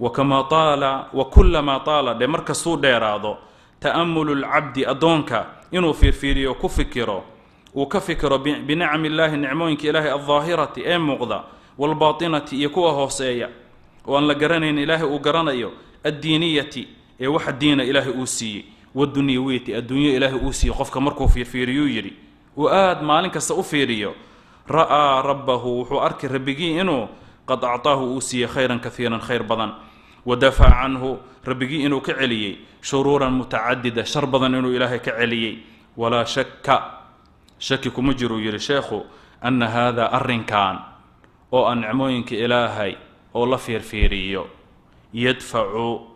wakamaa aala wa kulamaa taala dhe markastuu dheeraado ta'amulu اlcabdi addoonka inuu fiirfiiriyo ku fikiro uu ka fikiro binicami illaahi nicmooyinka ilaahay aldaahirati ee muuqda waalbaatinati iyo kuwa hooseeya oo aan la garanayn ilaahay uu garanayo addiiniyati ee waxa diina ilaahay uu siiyey wadunyawiyati adduunyo ilaahay uu siiyey qofka markuu fiirfiiriyuu yidhi uu aada maalin kasta u fiiriyo ra'aa rabbahu wuxuu arkay rabbigii inuu qad actaahu uu siiyey khayran kaiiran khayr badan wadafaca canhu rabbigii inuu ka celiyey shuruuran mutacadida shar badan inuu ilaahay ka celiyey walaa shakka shaki kuma jiruu yidhi sheekhu anna haadaa arrinkan oo aan nicmooyinka ilaahay oo la fiirfiiriyo yadfacu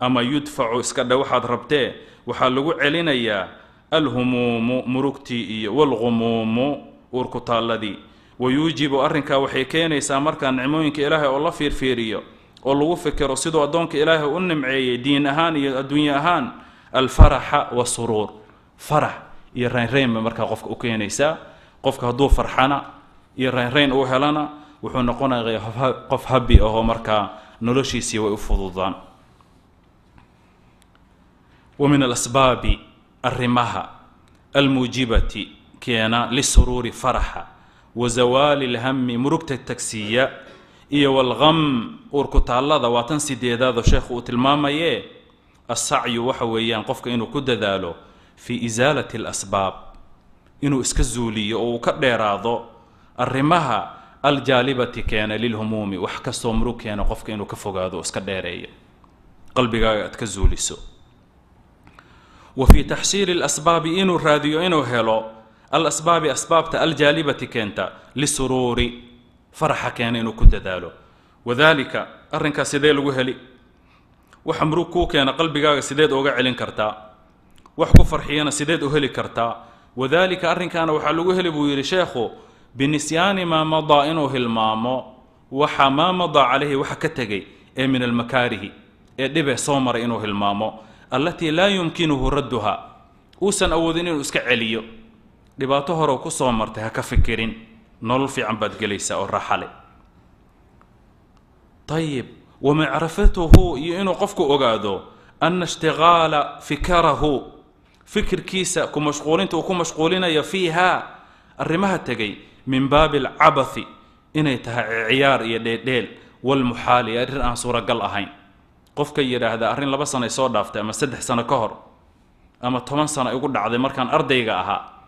ama yudfacu iska dhe waxaad rabtee waxaa lagu celinayaa alhumuumu murugtii iyo walghumuumu uurku taalladii wa yuujibu arrinkaa waxay keenaysaa markaa nicmooyinka ilaahay oo la fiirfiiriyo oo lagu fikiro siduu addoonka ilaahay u nimceeyey diin ahaan iyo adduunye ahaan alfaraxa wasuruur farax iyo raynrayn bay markaa qofka u keenaysaa qofka hadduu farxana iyo raynrayn uu helana wuxuu noqonaya qof habi ahoo markaa noloshiisii way u fududaan wa min alasbaabi arrimaha almuujibati keena lisuruuri faraxa wa zawaali alhami murugta tagsiya iyo walkham uurkutaallada waa tan sideedaadoo sheekhu uu tilmaamaye assacyu waxa weeyaan qofka inuu ku dadaalo fii isaalati alasbaab inuu iska zuuliyo oo uu ka dheeraado arrimaha aljaalibati keena lilhumuumi wax kastoo murug keena qofka inuu ka fogaado oo iska dheereeyo qalbigaaga aad ka zuuliso wa fii taxsiili alasbaabi inuu raadiyo inuu helo alasbaabi asbaabta aljaalibati keenta lisuruuri faraxa keena inuu ku dadaalo wadaalika arrinkaa sidee lagu heli waxa murug kuu keena qalbigaaga sideed ooga celin kartaa wax ku farxiyana sideed u heli kartaa wadaalika arrinkaana waxaa lagu heli buu yidhi sheekhu binisyaani maa madaa inuu hilmaamo waxa maa madaa calayhi waxa ka tegay ee min almakaarihi ee dhibe soo maray inuu hilmaamo allatii laa yumkinuhu radduha uusan awoodin inuu iska celiyo dhibaato hore ku soo martay ha ka fikirin nolol fiican baad gelaysaa oo raaxale ayib wa wamacrafatuhu iyo inuu qofku ogaado ana ishtiqaala fikarahu fikirkiisa ku mashquulinta uu ku mashquulinayo fiiha arrimaha tegay min baabi alcabathi inay tahay ciyaar iyo dheeldheel walmuxaali arrin aan suuragal ahayn qofka yidhaahda arrin laba sano ay soo dhaaftay ama saddex sano ka hor ama toban sano ay ugu dhacday markaan ardayga ahaa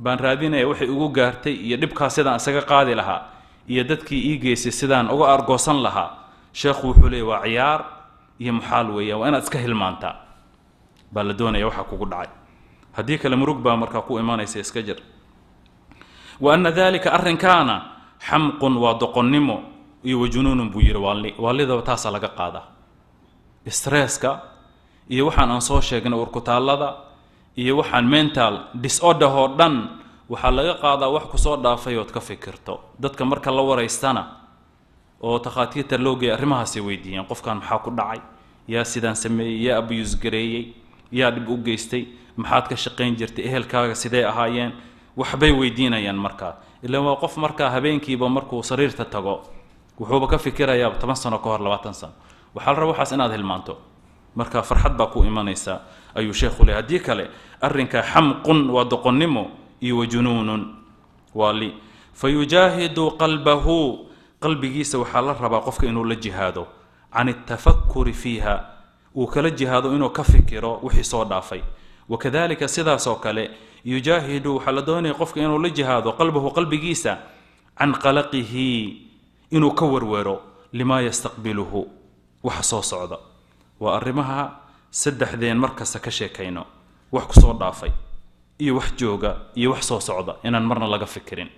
baan raadinaya waxay ugu gaartay iyo dhibkaas sidaan isaga qaadi lahaa iyo dadkii ii geysay sidaan uga argoosan lahaa sheekhu wuxuu leeya waa ciyaar iyo muxaal weeyaan waa inaad iska hilmaantaa baa la doonaya waxaa kugu dhacay haddii kale murug baa markaa ku imanaysa iska jir wa anna daalika arrinkaana xamqun waa doqonnimo iyo wa junuunun buu yidhi waalli waallidaba taasaa laga qaadaa istresska iyo waxaan aan soo sheegnay urkutaallada iyo waxaan mental disorder oo dhan waxaa laga qaadaa wax kusoo dhaafay ood ka fikirto dadka marka la waraystana oo takhaatiirta loo geeyay arrimahaasay weydiiyaan qofkan maxaa ku dhacay yaa sidaan sameeyey yaa abuse gareeyey yaa dhib u geystay maxaad ka shaqayn jirtay ehelkaaga sidee ahaayeen waxbay weydiinayaan markaa ilaa waa qof markaa habeenkiiba markuu sariirta tago wuxuuba ka fikirayaa toban sano ka hor labaatan sano waxaa la raba waxaas inaad hilmaanto marka farxad baa ku imanaysaa ayuu sheekhu le haddii kale arinka xamqun waa doqonnimo iyo wa junuunun waa li fa yujaahidu qalbahu qalbigiisa waxaa la rabaa qofka inuu la jihaado can altafakuri fiiha uu kala jihaado inuu ka fikiro wixii soo dhaafay wakadalika sidaasoo kale yujaahidu waxaa la doonaya qofka inuu la jihaado qalbahu qalbigiisa can qalaqihi inuu ka werwero limaa yastaqbiluhu waxa soo socda waa arrimaha saddexdeen markasta ka sheekayno wax kusoo dhaafay iyo wax jooga iyo wax soo socda inaan marna laga fikirin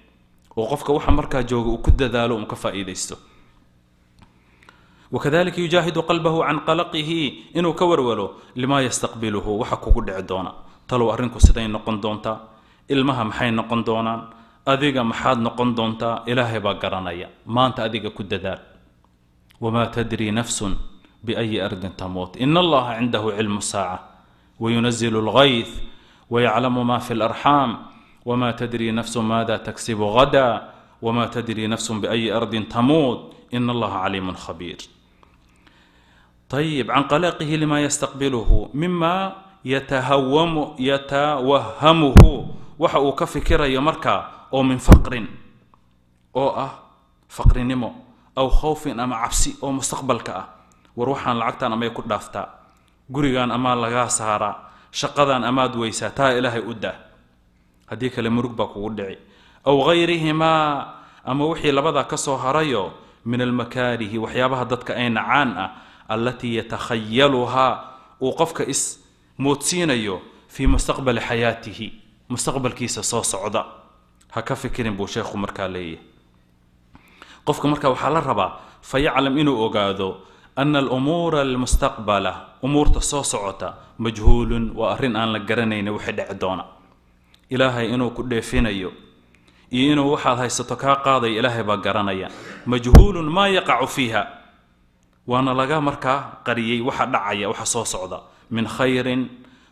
oo qofka waxa markaa jooga uu ku dadaalo un ka faa'iidaysto wakadalika yujaahidu qalbahu can qalaqihi inuu ka warwalo limaa yastaqbiluhu waxa kugu dhici doona talow arrinku siday noqon doontaa ilmaha maxay noqon doonaan adiga maxaad noqon doontaa ilaahay baa garanaya maanta adiga ku dadaal wamaa tadrii nafsun بأي أرض تموت إن الله عنده علم الساعة وينزل الغيث ويعلم ما في الأرحام وما تدري نفس ماذا تكسب غدا وما تدري نفس بأي أرض تموت إن الله عليم خبير طيب عن قلقه لما يستقبله مما يتهوم يتوهمه waxa كفكرة ka أو من فقر أو أه فقر نمو أو خوف أم عبسي أو oo mustaqbalka أه. war waxaan lacagtaan amay ku dhaaftaa gurigan amaa lagaa saaraa shaqadan amaad weysaa taa ilaahay u daa haddii kale murug baa kugu dhici aw hayrihimaa ama wixii labadaa ka soo harayo min almakaarihi waxyaabaha dadka ay nacaan ah allatii yatakhayaluhaa uu qofka is moodsiinayo fii mustaqbali xayaatihi mustaqbalkiisa soo socda ha ka fikirin buu sheekhu markaa leeyahay qofka marka waxaa la rabaa fa inuu ogaado ana alumuura almustaqbala umuurta soo socota majhuulun waa arrin aan la garanayna wixii dheci doona ilaahay inuu ku dheefinayo iyo inuu waxaad haysato kaa qaadaya ilaahay baa garanaya majhuulun maa yaqacu fiiha waana laga markaa qariyey waxa dhacaya waxa soo socda min khayrin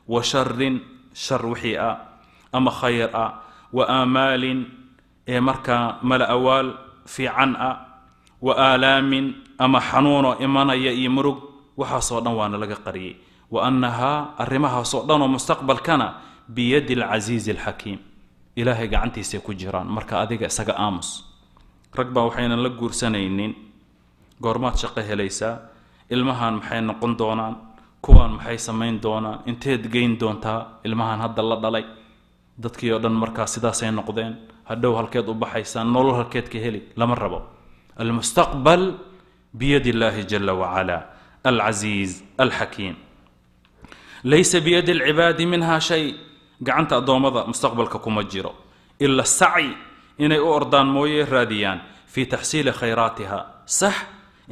wa sharin shar wixii ah ama khayr ah wa aamaalin ee markaa mala awaal fiican ah wa aalaamin ama xanuunoo imanaya iyo murug waxaasoo dhan waana laga qariyey wa annahaa arrimahaasoo dhan oo mustaqbalkana biyadi alcasiizi alxakiim ilaahay gacantiisay ku jiraan marka adiga isaga aamus rag baa waxaynan la guursanaynin goormaad shaqo helaysaa ilmahan maxay noqon doonaan kuwaan maxay samayn doonaan inteed geyn doontaa ilmahan hadda la dhalay dadkii oo dhan markaa sidaasay noqdeen hadhow halkeed u baxaysaan nolol halkeed ka heli lama rabo المستقبل بيد الله جل وعلا العزيز الحكيم ليس بيد العباد منها شيء gacanta addoommada mustaqbalka kuma jiro ila sacyi inay u ordaan mooye raadiyaan fii taxsiili khayraatiha sax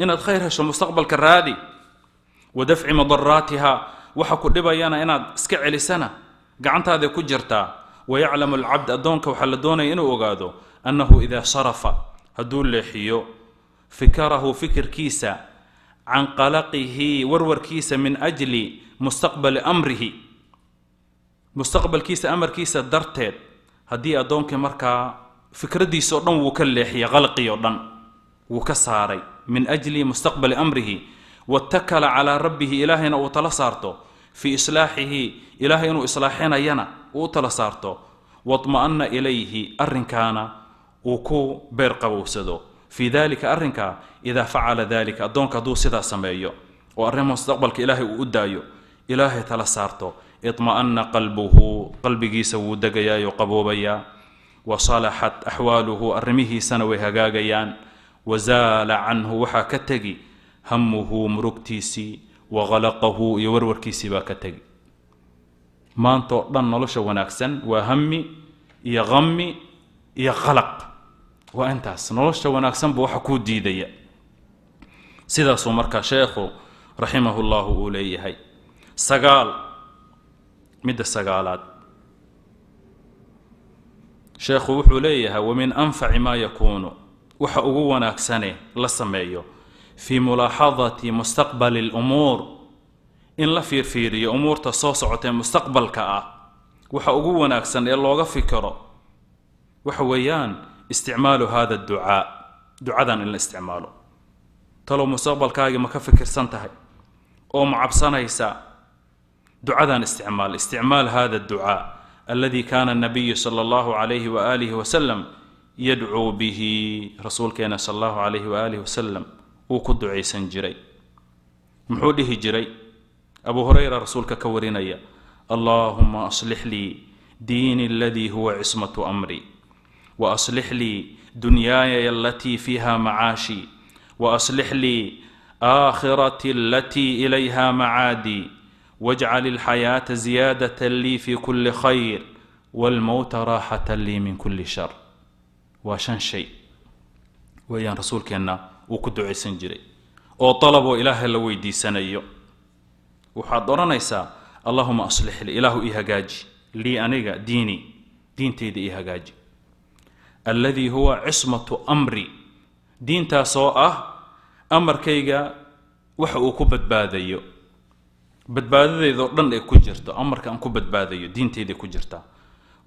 inaad khayr hesho mustaqbalka raadi wa dafci madaraatiha waxa ku dhibayana inaad iska celisana gacantaadee ku jirtaa wa wayaclamu alcabd addoonka waxaa la doonaya inuu ogaado annahu idaa sarafa hadduu leexiyo fikarahu fikirkiisa can qalaqihi warwarkiisa min ajli mustaqbali amrihi mustaqbalkiisa amarkiisa darteed haddii addoonkii markaa fikraddiisao dhan wuu ka leexiyay qalqii oo dhan wuu ka saaray min ajli mustaqbali amrihi watakala calaa rabbihi ilaahayna uu tala saarto fii islaaxihi ilaahay inuu islaaxinayana uu tala saarto wadma'anna ilayhi arrinkaana uu ku beer qabowsado fii dalika arrinkaa idaa facala dalika addoonka hadduu sidaa sameeyo oo arrima mustaqbalka ilaahay uu u daayo ilaahay tala saarto idma'ana qalbuhu qalbigiisa wuu degayaa degayaayo qaboobayaa wa salaxat axwaaluhu arrimihiisana way hagaagayaan wasaala canhu waxaa ka tegi hamuhu murugtiisii wa khalaqahu iyo warwarkiisii baa ka tegi o dhan nolosha wanaagsan waa hami iyo hammi iyo khalaq waa intaas nolosha wanaagsanba waxa kuu diidaya sidaasuu markaa sheekhu raximahu llahu uu leeyahay sagaal midda sagaalaad sheekhu wuxuu leeyahay wa min anfaci maa yakuunu waxa ugu wanaagsane la sameeyo fii mulaaxadati mustaqbali lumuur in la fiirfiiriyo umuurta soo socotae mustaqbalka ah waxa ugu wanaagsan ee looga fikiro waxa weeyaan isticmaalu hada ducaa ducadan in la isticmaalo talow mustaqbalkaagi ma ka fikirsan tahay oo ma cabsanaysaa ducadan isticmaal isticmaal hada ducaa aladi kaana nabiyu sala allahu calayhi waaalihi wasalam yadcuu bihi rasuulkeena sala allahu calayhi waaalihi wasalam uu ku ducaysan jiray muxuu dhihi jiray abu hurayra rasuulka ka warinaya allaahuma aslix lii diini aladii huwa cismatu amri واصلح لي دنياي التي فيها معاشي واصلح لي اخرتي التي اليها معادي واجعل الحياه زياده لي في كل خير والموت raaxata lii min kuli shar waa shan shay weeyaan rasuulkeenna uu ku ducaysan jiray oo dalaboo ilaaha la weydiisanayo waxaad odhanaysaa allahuma aslix lii ilaahu ii hagaaji lii aniga diini diinteyda ii hagaaji alladii huwa cismatu amri diintaasoo ah amarkayga waxa uu ku badbaadayo badbaadadeydao dhan ee ku jirto amarka aan ku badbaadayo diinteyday ku jirtaa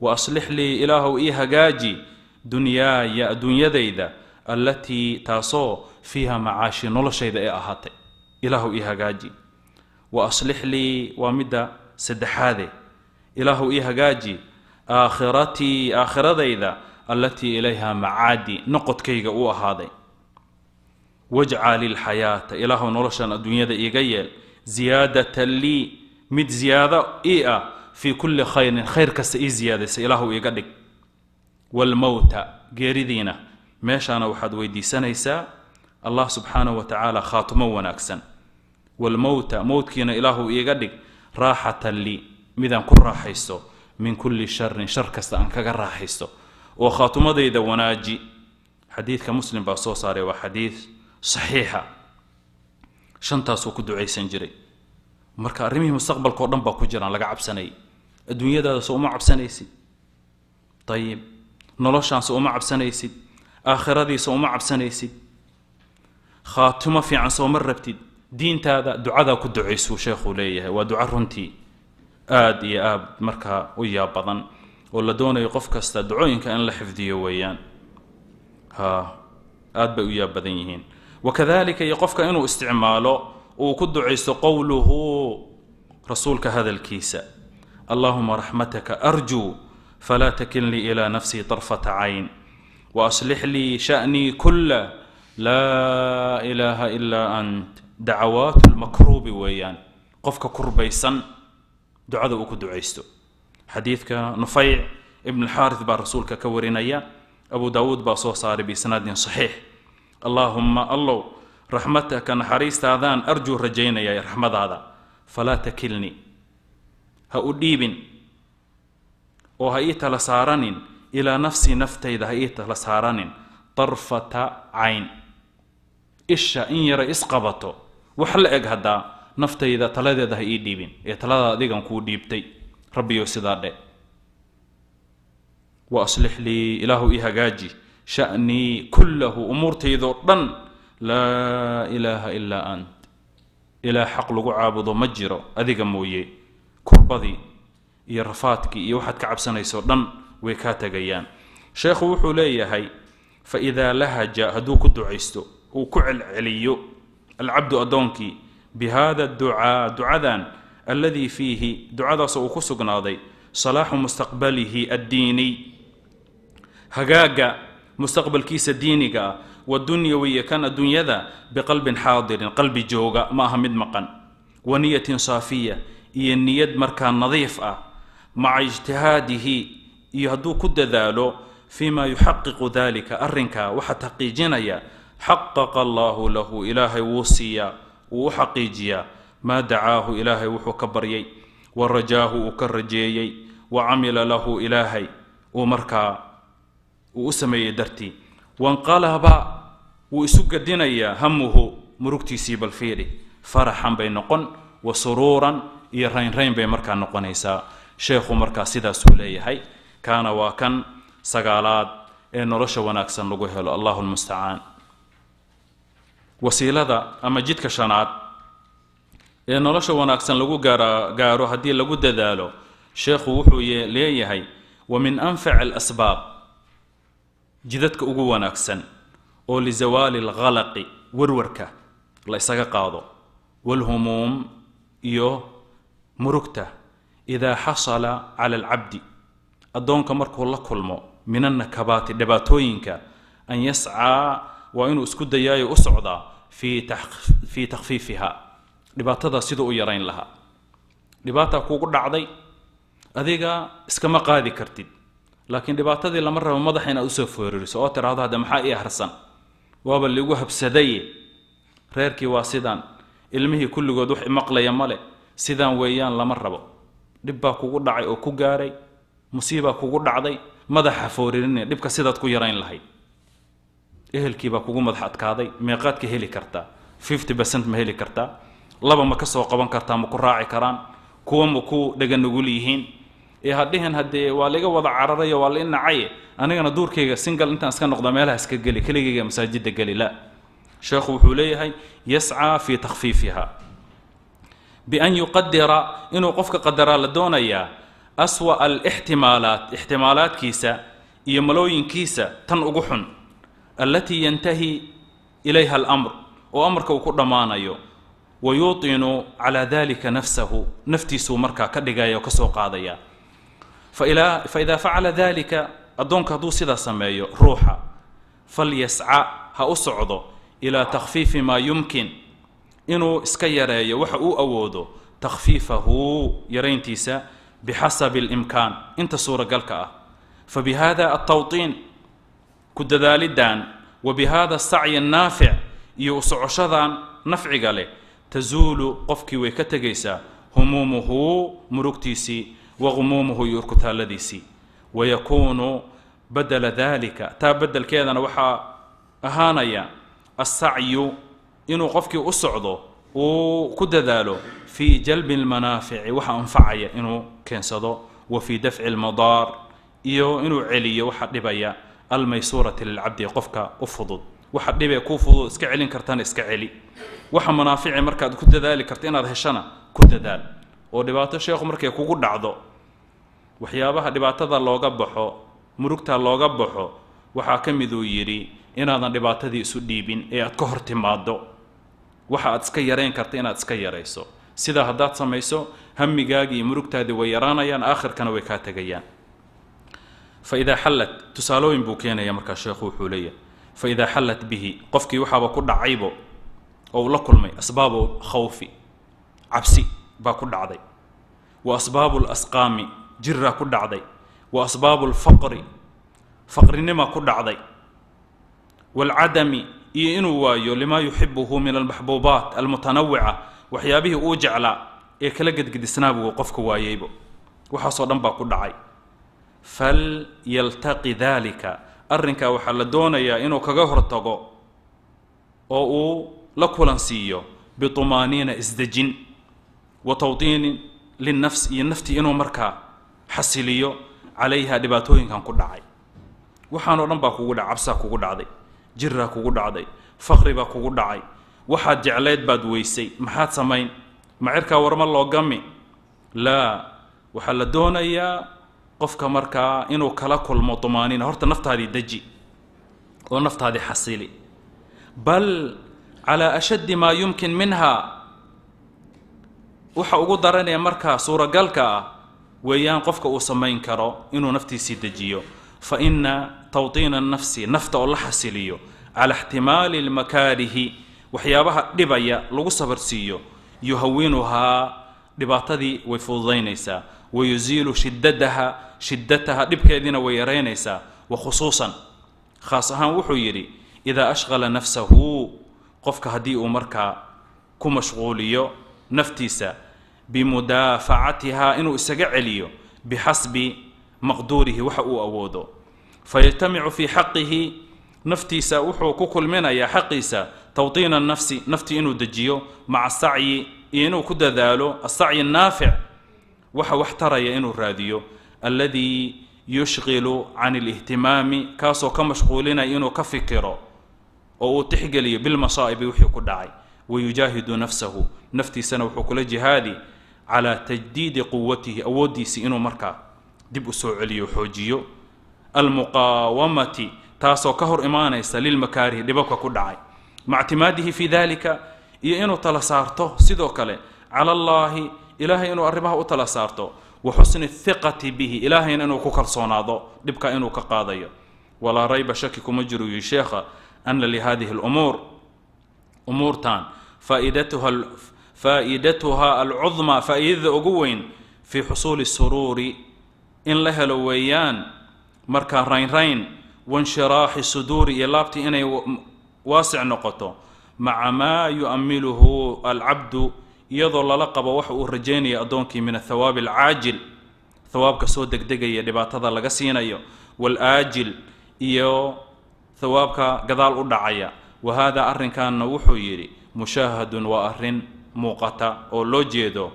wa aslix lii ilaahow ii hagaaji dunyaaya adduunyadayda allatii taasoo fiiha macaashi noloshayda ee ahaatay ilaahow ii hagaaji wa aslix lii waa midda saddexaade ilaahow ii hagaaji aakhiratii aakhiradayda allatii ilayha macaadi noqodkayga uu ahaaday wajcali lxayaata ilaahu noloshan adduunyada iiga yeel ziyaadatan lii mid ziyaado ii ah fii kulli khayrin khayr kasta ii ziyaadaysa ilaahu iiga dhig waalmowta geeridiina meeshaana waxaad weydiisanaysaa allah subxaanahu wa tacaala khaatumo wanaagsan waalmowta mowtkiina ilaahu iiga dhig raaxatan lii midaan ku raaxaysto min kulli sharin shar kasta aan kaga raaxaysto oo khaatumadayda wanaaji xadiidka muslim baa soo saaray waa xadiid saxiixa shantaasuu ku ducaysan jiray marka arrimihii mustaqbalkao dhan baa ku jiraan laga cabsanayay adduunyadaada se uma cabsanaysid ayib noloshaanse uma cabsanaysid aakhiradiisa uma cabsanaysid khaatimo fiican sooma rabtid diintaada ducadaa ku ducaysuu sheekhuu leeyahay waa duco runtii aada iyo aada markaa u yaab badan oo la doonayo qof kasta dacooyinka in la xifdiyo weeyaan ha aad bay u yaab badan yihiin wa iyo qofka inuu isticmaalo uu ku ducaysto qowluhu rasuulka hadalkiisa allahuma raxmataka arjuu falaa takin ilaa nafsii طarfata cayn waaslix lii shaأnii kula laa ilaaha ilaa ant dacawaat اlmakruubi weeyaan qofka kurbaysan ducada uu ku ducaysto xadiidka nufayc ibn xaarith baa rasuulka ka warinaya abu daawuud baa soo saaray biisnaadin saxiix allaahuma allow raxmataka naxariistaadaan arjuu rajaynaya raxmadaada falaa takilnii ha u dhiibin oo ha ii tala saaranin ilaa nafsi naftayda ha ii tala saaranin tarfata cayn isha in yara isqabato wax la eg haddaa naftayda taladeeda ha ii dhiibin ee talada adigan kuu dhiibtay rabbiyo sidaa dhe waaslix lii ilaahu i hagaaji sha'nii kullahu umuurtaydoo dhan laa ilaaha ilaa ant ilaa xaq lagu caabudo ma jiro adiga mooye kurbadii iyo rafaadkii iyo waxaad ka cabsanaysoo dhan way kaa tegayaan sheekhu wuxuu leeyahay fa idaa lahaja hadduu ku ducaysto uu ku celceliyo alcabdu addoonkii bi haada ducaa ducadan alladii fiihi ducadaas uu ku sugnaaday salaaxu mustaqbalihi addiiniy hagaaga mustaqbalkiisa diiniga ah wa wadunyawiya kan adduunyada biqalbin xaadirin qalbi jooga ma aha mid maqan wa niyatin saafiya iyo niyad markaa nadiif ah maca ijtihaadihi iyo hadduu ku dadaalo fiima yuxaqiqu dalika arrinkaa waxaa xaqiijinaya xaqaqa allaahu lahu ilaahay wuu siiyaa wuu u xaqiijiyaa maa dacaahu ilaahay wuxuu ka baryay wa rajaahu uu ka rajeeyey wa camila lahu ilaahay uu markaa uu u sameeyey dartii wanqalaba wuu isu gadinayaa hamuhu murugtiisii bal fiidhi faraxan bay noqon wa suruuran iyo raynrayn bay markaa noqonaysaa sheekhu markaa sidaasuu leeyahay kaana waa kan sagaalaad ee nolosha wanaagsan lagu helo allahu lmustacaan wasiilada ama jidka shanaad ee nolosha wanaagsan lagu gaaro haddii lagu dadaalo sheekhu wuxuu leeyahay wa min anfac alasbaab jidadka ugu wanaagsan oo lizawaali alkhalaqi warwarka la isaga qaado waalhumuum iyo murugta idaa xasala cala alcabdi addoonka markuu la kulmo min annakabaati dhibaatooyinka an yascaa waa inuu isku dayaayo u socdaa fii takfiifiha dhibaatadaa sida u yarayn lahaa dhibaataa kugu dhacday adiga iskama qaadi kartid laakiin dhibaatadii lama rabo madaxa inaad usoo fooririso oo tiraahdo hadda maxaa ii harsan waaba liigu habsadaye reerkii waa sidaan ilmihii kulligood wax imaqlaya male sidaan weeyaan lama rabo dhibbaa kugu dhacay oo ku gaaray musiibaa kugu dhacday madaxa fooririnaya dhibka sidaad ku yarayn lahayd ehelkiibaa kugu madax adkaaday meeqaadka heli kartaa ma heli kartaa laba ma ka soo qaban kartaa ma ku raaci karaan kuwa ma ku dhega yihiin ee hadhihin haddee waa laiga wada cararayo waa la i nacaye anigana duurkayga singal intaan iska noqda meelaha iska geli keligayga masaajidda geli sheekhu wuxuu leeyahay yascaa fii takhfiifiha bian yuqadira inuu qofka qadaraa la doonayaa aswa alixtimaalaat ixtimaalaadkiisa iyo malooyinkiisa tan ugu xun allatii yantahi ilayha alamr oo amarka uu ku dhammaanayo wayuطinu calى dalika nafsahu naftiisuu markaa ka dhigaya oo ka soo qaadaya faإidaa facala dalika addoonka hadduu sidaa sameeyo ruuxa falyasca ha u socdo ilaa takhfiifi maa yumkin inuu iska yareeyo waxa uu awoodo takhfiifahu yarayntiisa bixasabi اlimkaan inta suuragalka ah fabihada altawطiin ku dadaalidan wa bihada sacyi الnaafic iyo u socoshadaan nafciga leh tazuulu qofkii way ka tegaysaa humuumuhu murugtiisii wa humuumuhu iyo urkutaalladiisii wayakuunu badela daalika taa bedelkeedana waxaa ahaanaya assacyu inuu qofkii u socdo uu ku dadaalo fii jalbi lmanaafici waxa anfacaya inuu keensado wa fii dafci lmadaar iyo inuu celiyo waxa dhibaya almaysuurati lilcabdi qofka u fudud waxa dhibee kuu fudud iska celin kartana iska celi waxa manaafice markaad ku dadaali karta inaad heshana ku dadaal oo dhibaato sheekhu markay kugu dhacdo waxyaabaha dhibaatada looga baxo murugta looga baxo waxaa ka mid uu yidhi inaadan dhibaatadii isu dhiibin ee aad ka hor timaaddo waxa aad iska yarayn karta inaad iska yarayso sidaa haddaad samayso hamigaagii iyo murugtaadii way yaraanayaan aakhirkana way kaa tegayaan fa idaa xallat tusaalooyin buu keenaya markaa sheekhu wuxuu leeyahay fa idaa xallat bihi qofkii waxaaba ku dhacaybo oo uu la kulmay asbaabu khawfi cabsi baa ku dhacday wa asbaabu lasqaami jiraa ku dhacday wa asbaabu lfaqri faqrinima ku dhacday waalcadami iyo inuu waayo limaa yuxibuhu min almaxbuubaat almutanawica waxyaabihii uu jeclaa ee kala gedgedisnaa buu qofka waayeybo waxaasoo dhan baa ku dhacay falyaltaqi dalika arrinkaa waxaa la doonayaa inuu kaga hortago oo uu la kulansiiyo biطumaaniina isdejin wa tawطiinin linafs iyo nafti inuu markaa xasiliyo calayha dhibaatooyinkan ku dhacay waxaanoo dhan baa kugu dha cabsaa kugu dhacday jiraa kugu dhacday faqribaa kugu dhacay waxaad jecleed baad weysay maxaad samayn macirkaa warma loo gami laa waxaa la doonayaa qofka markaa inuu kala kulmo dumaanina horta naftaadii deji oo naftaadii xasili bal calaa ashaddi maa yumkin minha waxa ugu daranaya markaa suuragalka ah weeyaan qofka uu samayn karo inuu naftiisii dejiyo fa ina tawtiina annafsi nafta oo la xasiliyo cala ixtimaali almakaarihi waxyaabaha dhibaya lagu sabarsiiyo yuhawinuhaa dhibaatadii way fududaynaysaa wayuziilu shidadaha shiddataha dhibkeediina way yaraynaysaa wa khusuusan khaas ahaan wuxuu yidhi idaa ashqala nafsahu qofka haddii uu markaa ku mashquuliyo naftiisa bimudaafacatihaa inuu isaga celiyo bixasbi maqduurihi waxa uu awoodo fayajtamicu fii xaqihi naftiisa wuxuu ku kulminayaa xaqiisa tawtiina nafsi naftii inuu dejiyo maca sacyi iyo inuu ku dadaalo asacyi naafic waxa wax taraya inuu raadiyo alladii yushqilu can alihtimaami kaasoo ka mashquulinaya inuu ka fikiro oo uu tixgeliyo bilmasaa'ibi wixii ku dhacay wayujaahidu nafsahu naftiisana wuxuu kula jihaadi calaa tajdiidi quwatihi awooddiisii inuu markaa dib usoo celiyo xoojiyo almuqaawamati taasoo ka hor imaanaysa lilmakaarihi dhibabka ku dhacay maca ictimaadihi fii dalika iyo inuu tala saarto sidoo kale cala allaahi ilaahay inuu arrimaha u tala saarto wa xusni hiqati bihi ilaahayna inuu ku kalsoonaado dhibka inuu ka qaadayo walaa rayba shaki kuma jiro yii sheekha ana lihadihi lumuur umuurtan faa'idatuha alcudmaa faa'iidada ugu weyn fii xusuuli suruuri in la helo weeyaan markaa raynrayn wainshiraaxi suduuri iyo laabtii inay waasic noqoto maca maa yuamiluhu alcabdu iyadoo lala qabo waxa uu rajaynaya addoonkii min athawaabi alcaajil thawaabka soo degdegaya dhibaatada laga siinayo waalaajil iyo thawaabka gadaal u dhacaya wa haadaa arrinkanna wuxuu yidhi mushaahadun waa arrin muuqata oo loo jeedo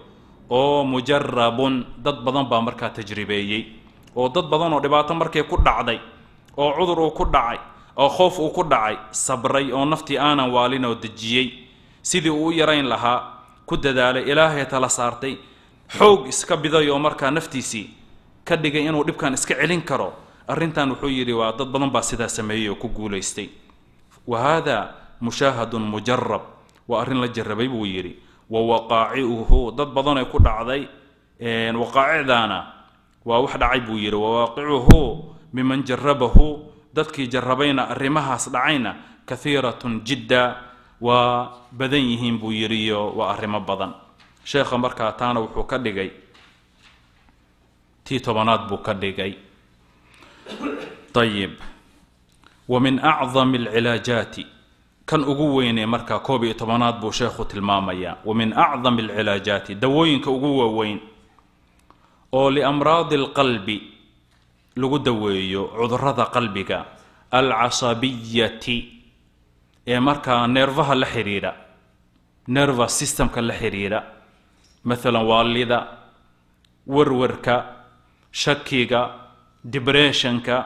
oo mujarabun dad badan baa markaa tajribeeyey oo dad badan oo dhibaato markay ku dhacday oo cudur uu ku dhacay oo khoof uu ku dhacay sabray oo naftii aanan waalin oo dejiyey sidii uu u yarayn lahaa ku dadaalay ilaahay tala saartay xoog iska biday oo markaa naftiisii ka dhigay inuu dhibkan iska celin karo arrintan wuxuu yidhi waa dad badan baa sidaa sameeyey oo ku guulaystay wa haadaa mushaahadun mujarab waa arrin la jarabay buu yidhi wa waqaaciuhu dad badanay ku dhacday waqaacicdaana waa wax dhacay buu yidhi wa waaqicuhu miman jarabahu dadkii jarabayna arrimahaas dhacayna kahiiratun jidda waa badan yihiin buu yidhi iyo waa arrimo badan sheekha markaa taana wuxuu ka dhigay tii tobanaad buu ka dhigay ayib wa min acdami alcilaajaati kan ugu weynee markaa koob iyo tobanaad buu sheekhu tilmaamayaa wa min acdami alcilaajaati dawooyinka ugu waaweyn oo liamraadi alqalbi lagu daweeyo cudurada qalbiga alcasabiyati ee markaa neerfaha la xidhiidha nerva systemka la xidhiidha maalan waalida warwarka shakiga debressionka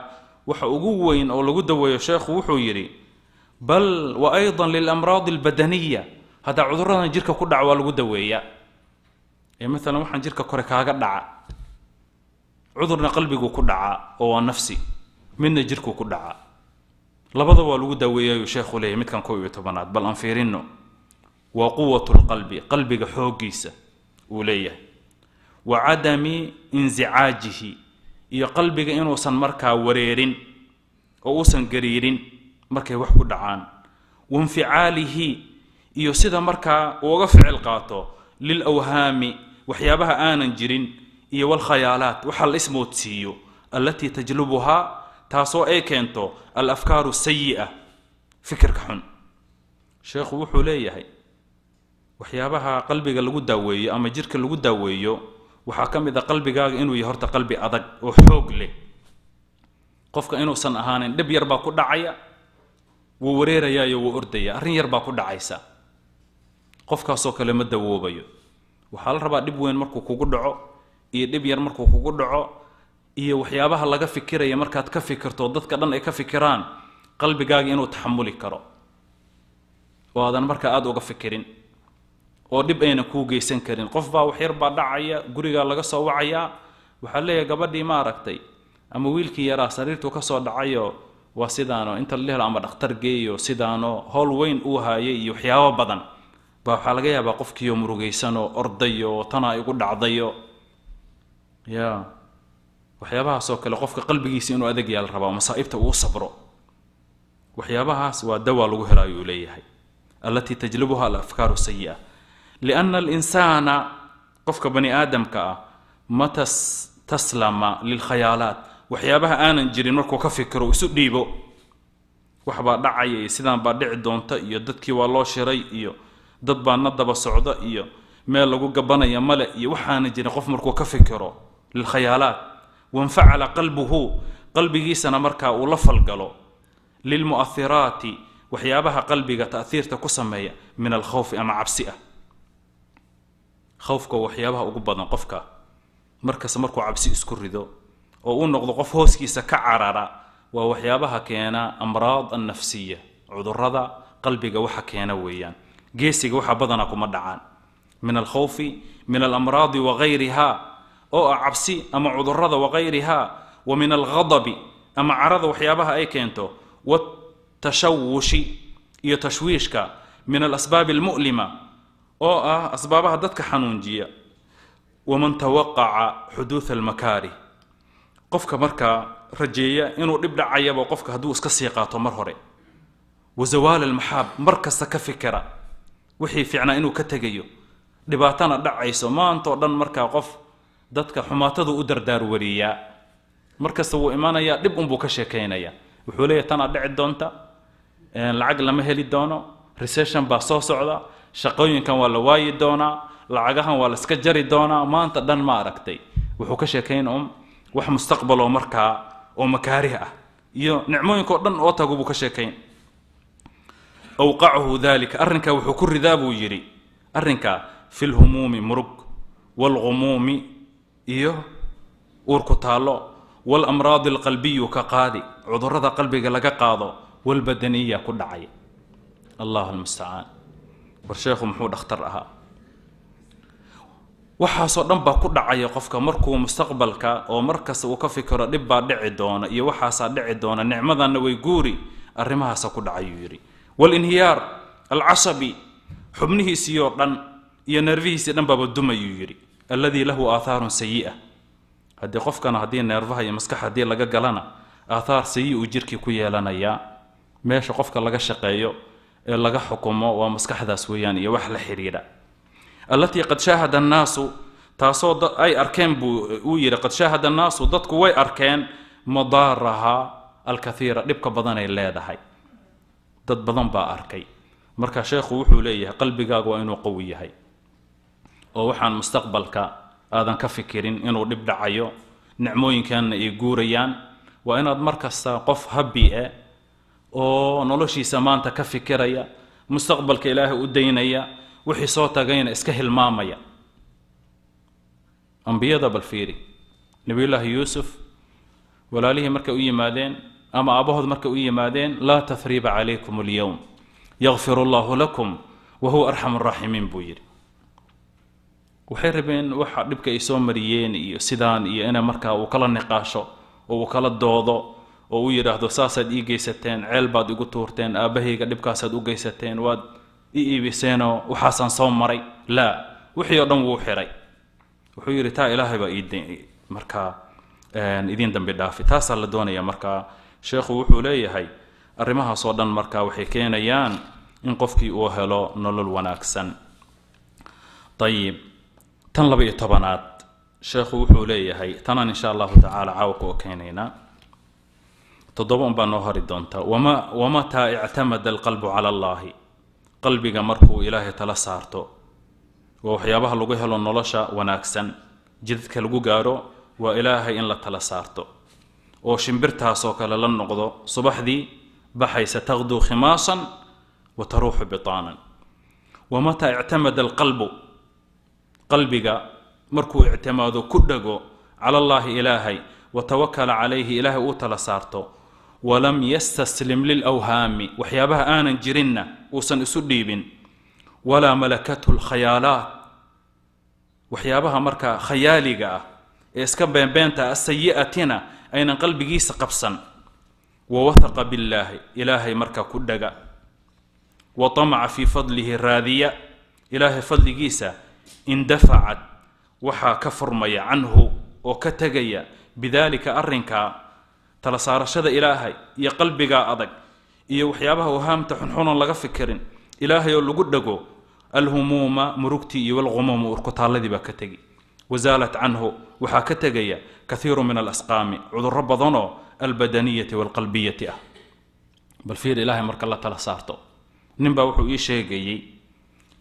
waxa ugu weyn oo lagu daweeyo sheekhu wuxuu yidhi bal wa aydan lilamraadi albadaniya haddaa cuduradan jirka ku dhaca waa lagu daweeya ee maalan waxaan jirka kore kaaga dhaca cudurna qalbigu ku dhaca oo waa nafsi midna jirkuu ku dhacaa labada waa lagu daaweeyayu sheekhu leeyahy midkan koob iyo tobanaad bal aan fiirinno waa quwatu lqalbi qalbiga xooggiisa uu leeyahay wa cadami insicaajihi iyo qalbiga inuusan markaa wareerin oo uusan gariirin markay wax ku dhacaan wa inficaalihi iyo sida markaa uu uga ficil qaato lil lilawhaami waxyaabaha aanan jirin iyo walkhayaalaat waxa la ismoodsiiyo allatii tajlubuhaa taasoo ay keento alafkaaru sayi'a fikirka xun sheekhu wuxuu leeyahay waxyaabaha qalbiga lagu daaweeyo ama jirka lagu daaweeyo waxaa ka mid a qalbigaaga inuu yahay horta qalbi adag oo xoog leh qofka inuusan ahaanin dhib yar baa ku dhacaya wuu wareerayaayo wuu ordaya arrin yar baa ku dhacaysa qofkaasoo kale ma dawoobayo waxaa la rabaa dhib weyn markuu kugu dhaco iyo dhib yar markuu kugu dhaco iyo waxyaabaha laga fikiraya markaad ka fikirto dadka dhan ay ka fikiraan qalbigaaga inuu taxamuli karo oo aadan markaa aada uga fikirin oo dhib ayna kuu geysan karin qof baa wax yar baa dhacaya gurigaa laga soo wacayaa waxaa leeyahay gabadhii ma aragtay ama wiilkii yaraa sariirtuu ka soo dhacayoo waa sidaano inta lihel ama dhakhtar geeyo sidaano howl weyn uu haayay iyo waxyaabo badan baa waxaa laga yaabaa qofkiioo murugaysanoo ordayo tanaa igu dhacdayo ya waxyaabahaasoo kale qofka qalbigiisa inuu adeg yaal la rabaa masaaibta uu sabro waxyaabahaas waa dawaa lagu hela ayuu leeyahay allatii tajlibuha alafkaaru sayia lianna alinsaana qofka bani aadamka ah mata taslama lilkhayaalaat waxyaabaha aanan jirin markuu ka fikiro isu dhiibo waxbaa dhacaya iyo sidaan baa dhici doonta iyo dadkii waa loo shiray iyo dad baa na daba socda iyo meel lagu gabanaya male iyo waxaana jirin qof markuu ka fikiro lilkhayaalaat wanfacala qalbuhu qalbigiisana markaa uu la falgalo lilmu'ahiraati waxyaabaha qalbiga ta'iirta ku sameeya min alkhawfi ama cabsi ah khawfka waxyaabaha ugu badan qofka markasta markuu cabsi isku rido oo uu noqdo qof hooskiisa ka carara waa waxyaabaha keena amraad annafsiya cudurada qalbiga waxa keena weeyaan geesiga waxa badanaa kuma dhacaan min alkhawfi min alamraadi wagayriha oo ah cabsi ama cudurada waqayriha wa min alghadabi ama carada waxyaabaha ay keento watashawushi iyo tashwiishka min alasbaabi almu'lima oo ah asbaabaha dadka xanuunjiya waman tawaqaca xuduuda almakaarih qofka markaa rajeeya inuu dhib dhacayaba qofka hadduu iska sii qaato mar hore wa zawaala almaxaab mar kasta ka fikira wixii fiicnaa inuu ka tegayo dhibaatana dhacayso maantoo dhan markaa qof dadka xumaatada u dardaar wariyaa markasta wuu imaanayaa dhib unbuu ka sheekaynaya wuxuu leeyahy tanaad dhici doonta lacag lama heli doono recession baa soo socda shaqooyinkan waa la waayi doonaa lacagahan waa la iska jari doonaa maanta dhan ma aragtay wuxuu ka sheekayna un um, wax mustaqbal markaa oo makaarih ah iyo nicmooyinka dhan oo tagu buu ka sheekayn awqacahu dalika arrinkaa wuxuu ku ridaa buu yidhi arrinkaa fi lhumuumi murug waalghumuumi iyo uurku taallo amraadi alqalbiyu ka qaadi cudurada qalbiga laga qaado walbadaniya ku dhacay allah almustacaan war sheekhu muxuu dhakhtar ahaa waxaasoo dhan baa ku dhacaya qofka markuu mustaqbalka oo markasta uu ka fikiro dhib baa dhici doona iyo waxaasaa dhici doona nicmadanna way guuri arrimahaasa ku dhacay yuu yidhi walinhiyaar alcasabi xubnihiisii oo dhan iyo nerfihiisii dhan baaba dumayuu yidhi alladii lahu aathaarun sayia a haddii qofkana haddii neerfaha iyo maskax haddii laga galana aathaar sayi uu jirkii ku yeelanayaa meesha qofka laga shaqeeyo ee laga xukumo waa maskaxdaas weeyaan iyo wax la xidhiidha allatii qad shaahada annaasu taasoo ay arkeen buu uu yidhi qad shaahada annaasu dadku way arkeen madaaraha alkaiira dhibka badanay leedahay dad badan baa arkay marka sheekhu wuxuu leeyahay qalbigaagu waa inuu qowi yahay oo waxaan mustaqbalka aadan ka fikirin inuu dhib dhacayo nicmooyinkanna ay guurayaan waa inaad mar kasta qof habi-e eh oo noloshiisa maanta ka fikiraya mustaqbalka ilaahay u daynaya wixii soo tagayna iska hilmaamaya ambiyada bal fiiri nebiyullaahi yuusuf walaalihii markay u yimaadeen ama aabahood markay u yimaadeen laa tahriiba calaykum alyowm yakfir allahu lakum wa huwa arxam raaximiin buu yidhi waxay rabeen waxa dhibka ay soo mariyeen iyo sidaan iyo ina markaa uu kala niqaasho oo uu kala doodo oo uu yidhaahdo saasaad ii geysateen ceel baad igu tuurteen aabbahayga dhibkaasaad u geysateen waad i iibiseenoo waxaasaan soo maray laa wixii oo dhan wuu xiray wuxuu yidhi taa ilaahay baa markaa idiin dambi dhaafi taasaa la doonaya markaa sheekhu wuxuu leeyahay arrimahaasoo dhan markaa waxay keenayaan in qofkii uu helo nolol wanaagsan ayib tan laba iyo tobanaad sheekhu wuxuu leeyahay tanaan insha allahu tacaala caawa ku okeynaynaa toddoba unbaa noo hari doontaa wama wamataa ictamada alqalbu cala allahi qalbiga markuu ilaahay tala saarto waa waxyaabaha lagu helo nolosha wanaagsan jidadka lagu gaaro waa ilaahay in la tala saarto oo shimbirtaasoo kale la noqdo subaxdii baxaysa takduu khimaasan wa taruuxu bitaanan wamataa ictamada alqalbu qalbiga markuu ictimaado ku dhago cala allaahi ilaahay wa tawakala calayhi ilaahay uu tala saarto walam yastaslim lilwhaami waxyaabaha aanan jirinna uusan isu dhiibin walaa malakathu lkhayaalaat waxyaabaha markaa khayaaliga ah ee iska beenbeenta asayiatina aynan qalbigiisa qabsan wawahaqa billaahi ilaahay marka ku dhaga wa tamaca fii fadlihi raadiya ilaahay fadligiisa indafacad waxaa ka furmaya canhu oo ka tegaya bidaalika arrinkaa tala saarashada ilaahay iyo qalbigaa adag iyo waxyaabaha wahaamta xunxunoon laga fikirin ilaahay oo lagu dhago alhumuuma murugtii iyo walqumuumu urkutaalladii baa ka tegi wasaalat canhu waxaa ka tegaya kaiiru min alasqaami cuduro badanoo albadaniyati walqalbiyati ah bal fiir ilaahay marka la tala saarto ninbaa wuxuu ii sheegayey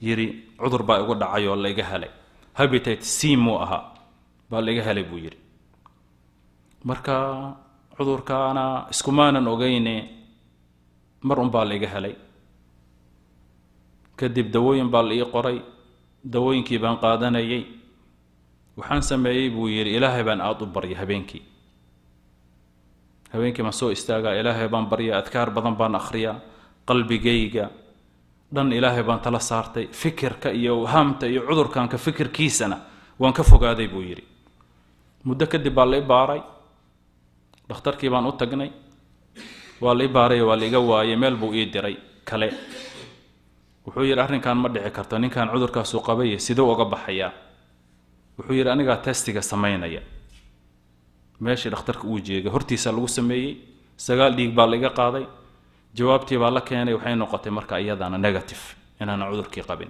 yidhi cudur baa igu dhacay oo laiga helay habitat c muu ahaa baa laiga helay buu yidhi marka cudurkaana iskumaanan ogeyne mar un baa laiga helay kadib dawooyin baa la ii qoray dawooyinkii baan qaadanayay waxaan sameeyey buu yidhi ilaahay baan aada u baryay habeenkii habeenkii ma soo istaagaa ilaahay baan baryaa adkaar badan baan akhriyaa qalbigayga dhan ilaahay baan tala saartay fikirka iyo hamta iyo cudurkanka fikirkiisana waan ka fogaaday buu yidhi muddo kadib baa lai baaray dhakhtarkii baan u tagnay waa lai baarayo waa laiga waayay meel buu ii diray kale wuxuu yidhi arrinkan ma dhici karto ninkan cudurkaasuu qabay siduu uga baxayaa wuxuu yidhi anigaa testiga samaynaya meeshii dhakhtarka uu jeegay hortiisa lagu sameeyey sagaal dhiig baa laiga qaaday jawaabtii la keenay waxay noqotay marka iyadana negative inaana cudurkii qabin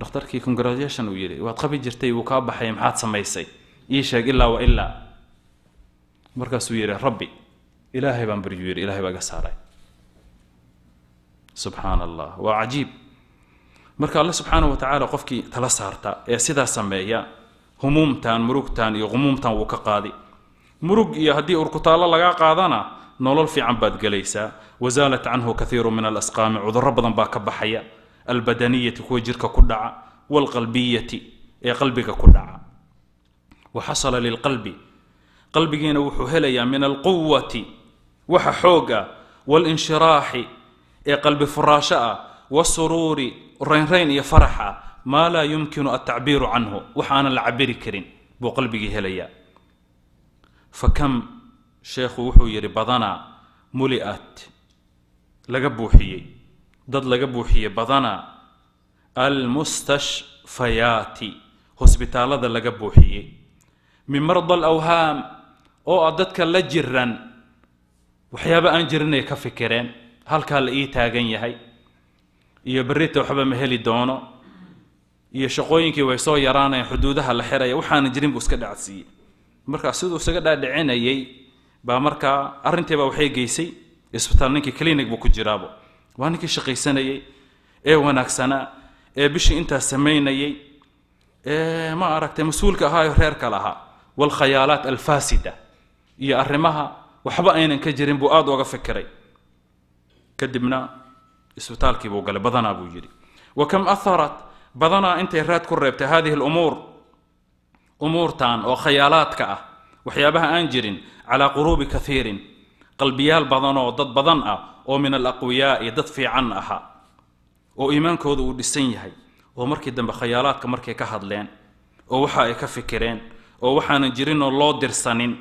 dhakhtarkii congratulation uu yidhi waad qabi jirtay wuu kaa baxay maxaad samaysay ii sheeg ilaa wa ilaa markaasuu yidhi rabbi ilaahay baan baryu yidhi ilahay baa iga saaray subxaan allah waa cajiib marka alle subxaana wa tacaala qofkii tala saarta ee sidaa sameeya humuumtan murugtan iyo humuumtan wuu ka qaadi murug iyo haddii urkutaallo lagaa qaadana nolol fiican baad gelaysaa wasaalat canhu kaiiru min alasqaami cudurro badan baa ka baxaya albadaniyati kuwa jirka ku dhaca waalqalbiyati ee qalbiga ku dhaca wa xasala lilqalbi qalbigiina wuxuu helayaa min alquwati waxa xooga ah ee qalbi furaasho ah wasuruuri raynrayn iyo faraxa ah maa laa yumkinu atacbiiru canhu wax aanan la cabiri karin buu qalbigii helayaa fakam sheekhu wuxuu yidhi badanaa muli'at laga buuxiyey dad laga buuxiyey badanaa almustashfayaati hosbitaallada laga buuxiyey min marda alawhaam oo ah dadka la jiran waxyaaba aan jirinay ka fikireen halkaa la ii taagan yahay iyo berrita waxba ma heli doono iyo shaqooyinkii way soo yaraanayan xuduudaha la xiraya waxaana jirin buu iska dhacsiiyey markaa siduu isaga dhaadhicinayay baa markaa arrinteebaa waxay geysay isbitaal ninkii clinic buu ku jiraabo waa ninkii shaqaysanayey ee wanaagsanaa ee bishii intaa samaynayey ee ma aragtay mas-uulka ahaayo reerka lahaa walkhayaalaat alfaasida iyo arrimaha waxba aynan ka jirin buu aada uga fikiray kadibna isbitaalkii buu galay badanaa buu yidhi wa kam aharat badanaa intay raad ku reebtay haadihi alumuur umuurtan oo khayaalaadka ah waxyaabaha aan jirin calaa quruubi kaiirin qalbiyaal badanoo dad badan ah oo min alaqwiyaa'i dad fiican aha oo iimaankooda uu dhisan yahay oo markii dambe khayaalaadka markay ka hadleen oo waxa ay ka fikireen oo waxaanan jirinoo loo dirsanin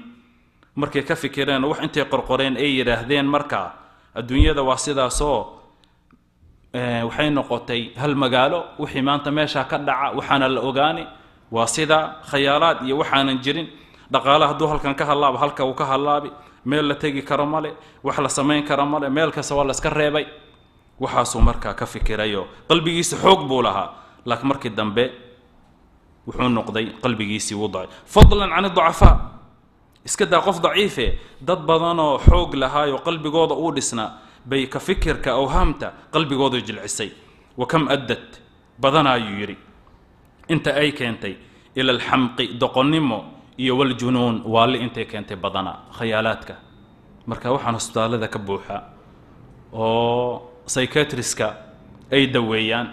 markay ka fikireen wax intay qorqoreen ay yidhaahdeen markaa adduunyada waa sidaasoo eh, waxay noqotay hal magaalo wixii maanta meeshaa ka dhaca waxaana la ogaani waa sidaa khayaalaad iyo waxaanan jirin dhaqaale hadduu halkan ka hadlaabo halka uu ka hadlaabi meel la tegi karo male wax la samayn karo male meel kasta waa layska reebay waxaasuu markaa ka fikirayo qalbigiisa xoog buu lahaa laakiin markii dambe wuxuu noqday qalbigiisii wudci fadlan can iducafaa iska daa qof daciife dad badanoo xoog lahaayoo qalbigooda uu dhisnaa bay ka fikirka awhaamta qalbigooda jilcisay wa kam addad badanaayuu yidhi inta ay keentay ila alxamqi doqonnimo iyo waljunuun waali intay keentay badana khayaalaadka marka waxaan hosbitaalada ka buuxa oo psychiatriska ay daweeyaan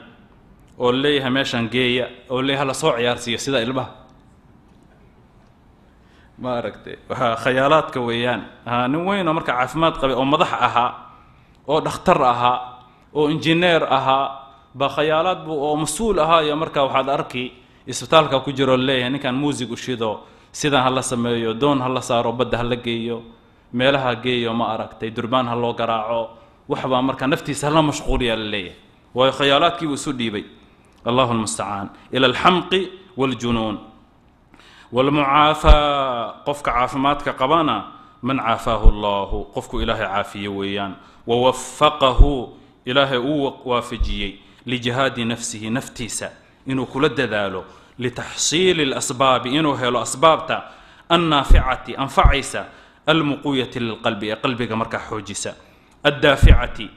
oo leeyahay meeshaan geeya oo leeyahay la soo ciyaarsiiyo sida ilmaha ma aragtay waa khayaalaadka weeyaan nin weynoo marka caafimaad qabay oo madax ahaa oo dhakhtar ahaa oo injineer ahaa baa khayaalaad buu oo mas-uul ahaa iyo marka waxaad arki isbitaalka ku jiroo leeyahay ninkaan muusig u shido sidan ha la sameeyo doon ha la saaro badda ha la geeyo meelaha geeyo ma aragtay durbaan ha loo garaaco waxbaa marka naftiisa hala mashquuliyaa la leeyahay waayo khayaalaadkii buu isu dhiibay allahu lmustacaan ila alxamqi wاljunuun wاlmucaafaa qofka caafimaadka qabana man caafaahu اllahu qofku ilaahay caafiye weeyaan wawafaqahu ilaahay uu waafajiyey lijihaadi nafsihi naftiisa inuu kula dadaalo litaxsiili اlasbaabi inuu helo asbaabta annaaficati anfacaysa almuquuyati lilqalbi ee qalbiga markaa xoojisa addaaficati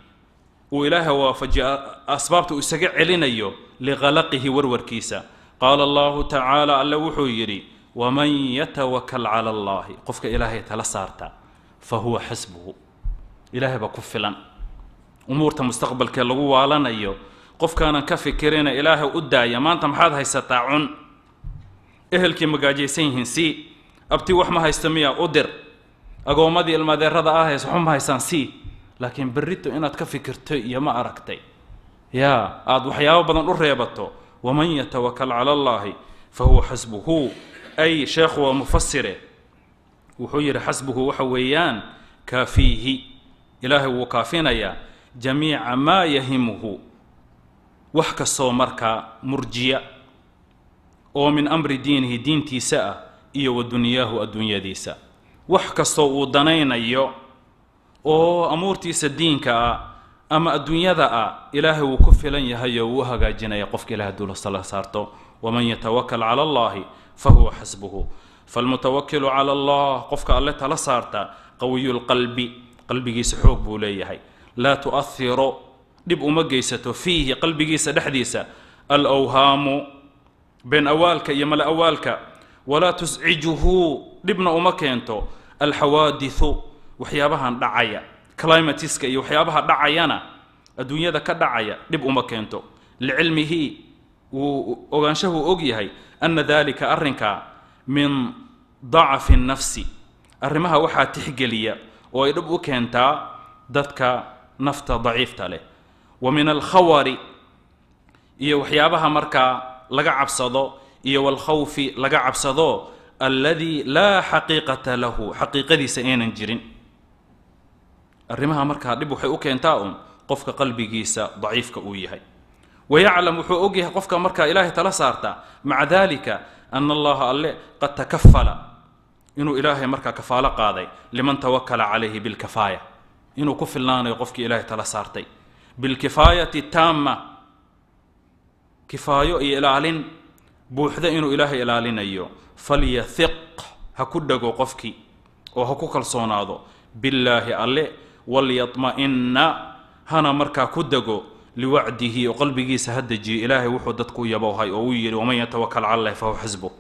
uu ilaahay waafajiyo asbaabta uu isaga celinayo liqalaqihi warwarkiisa qaala allahu tacaala alle wuxuu yidhi waman yatawakal cala allahi qofka ilaahay tala saarta fa huwa xasbuhu ilaahay baa ku filan umuurta mustaqbalkee lagu waalanayo qofkaanan ka fikirina ilaahay u daaya maanta maxaad haysataa cun ehelkii ma gaajaysan yihiin si abti wax ma haysta miya u dir agoommadii ilmadeerada ah haysa xun ma haystaan si laakiin berrito inaad ka fikirto iyo ma aragtay yaa aada waxyaabo badan u reebato waman yatawakal cala allaahi fa huwa xasbuhu ay sheekhu waa mufasire wuxuu yidhi xasbuhu waxa weeyaan kaafiihi ilaahay wuu kaafinayaa jamiica maa yahimuhu wax kastoo markaa murjiya oo min amri diinihi diintiisa ah iyo wa dunyaahu adduunyadiisa wax kastoo uu danaynayo oo amuurtiisa diinka ah ama adduunyada ah ilaahay wuu ku filan yahayo wuu u hagaajinaya qofka ilahay duulasa la saarto waman yatawakal cala allahi fa huwa xasbuhu falmutawakilu cala allah qofka alle tala saarta qawiyu lqalbi qalbigiisa xoog buu leeyahay laa tuairo dhib uma geysato fiihi qalbigiisa dhexdiisa alawhaamu been awaalka iyo male awaalka walaa tuscijuhu dhibna uma keento alxawaadiثu waxyaabahan dhacaya climatiska iyo waxyaabaha dhacayana adduunyada ka dhacaya dhib uma keento licilmihi wuu ogaanshahu og yahay ana dalika arrinkaa min dacfi nafsi arrimaha waxaa tixgeliya oo ay dhib u keentaa dadka nafta daciifta leh wa min alkhawari iyo waxyaabaha markaa laga cabsado iyo walkhawfi laga cabsado alladii laa xaqiiqata lahu xaqiiqadiisa aanan jirin arrimaha markaa dhib waxay u keentaa un qofka qalbigiisa daciifka uu yahay wayaclam wuxuu og yahay qofka markaa ilaahay tala saarta maca dalika ana allaha alle qad takafala inuu ilaahay markaa kafaalo qaaday liman tawakala calayhi bilkafaaya inuu ku filnaanayo qofkii ilaahay tala saartay bilkifaayati taama kifaayo iyo ilaalin buuxda inuu ilaahay ilaalinayo falyahiq ha ku dhago qofkii oo ha ku kalsoonaado billaahi alle walyadma'inna hana markaa ku dego liwacdihi oo qalbigiisa ha dejiyo ilaahay wuxuu dadku yabowhay oo uu yidhi waman yatawakal cala allahi fahuwa xisbu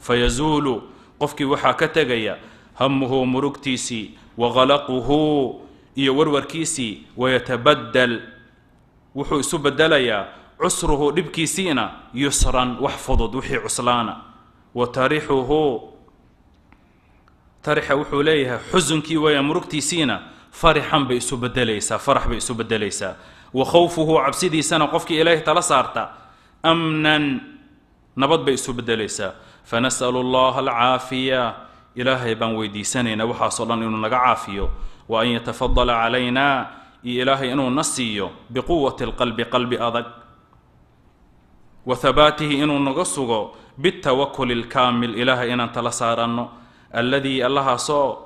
fayazuulu qofkii waxaa ka tegaya hamuhu murugtiisii wa qalaquhu iyo warwarkiisii wayatabadal wuxuu isu bedelayaa cusruhu dhibkiisiina yusran wax fudud wixii cuslaana wa tarixuhu tarixa wuxuu leeyahay xusunkii weeyaa murugtiisiina farixan bay isu bedelaysaa farax bay isu bedelaysaa wa khawfuhu cabsidiisana qofkii ilaahay tala saarta amnan nabad bay isu bedelaysaa fanasalu allaha alcaafiya ilaahay baan weydiisanaynaa waxaasoo dhan inuu naga caafiyo wa an yatafadala calaynaa iyo ilaahay inuu na siiyo biquwati اlqalbi qalbi adag wa habaatihi inuu naga sugo bitawakuli اlkaamil ilaahay inaan tala saaranno alladii allahaasoo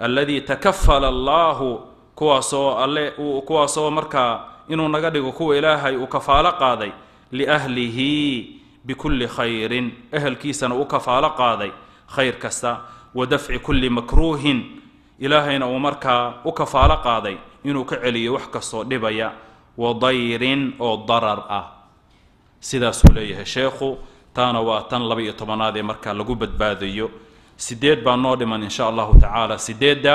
alladii takafala allahu kuwaasoo alle kuwaasoo markaa inuu naga dhigo kuwa ilaahay uu kafaalo qaaday liahlihi bikulli khayrin ehelkiisana u kafaalo qaaday khayr kasta wa dafci kulli makruuhin ilaahayna uu markaa u kafaalo qaaday inuu ka celiyo wax kastoo dhibaya wadayrin oo darar ah sidaasuu leeyahay sheekhu taana waa tan laba-iyo tobanaad ee markaa lagu badbaadayo sideed baa noo dhiman insha allahu tacaala sideedda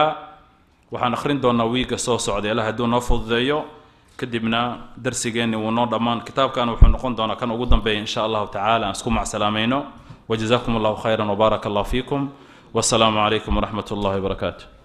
waxaan akhrin doonaa wiigga soo socda ila hadduu noo fududeeyo kadibna darsigeenni wuu noo dhammaan kitaabkan wuxuu noqon doonaa kan ugu dambeeya insha allahu tacaala aan isku macsalaamayno wajazakum allahu khayran wbaaraka allah fiikum wasalaamu calaykum waraxmat اllahi wbarakaatu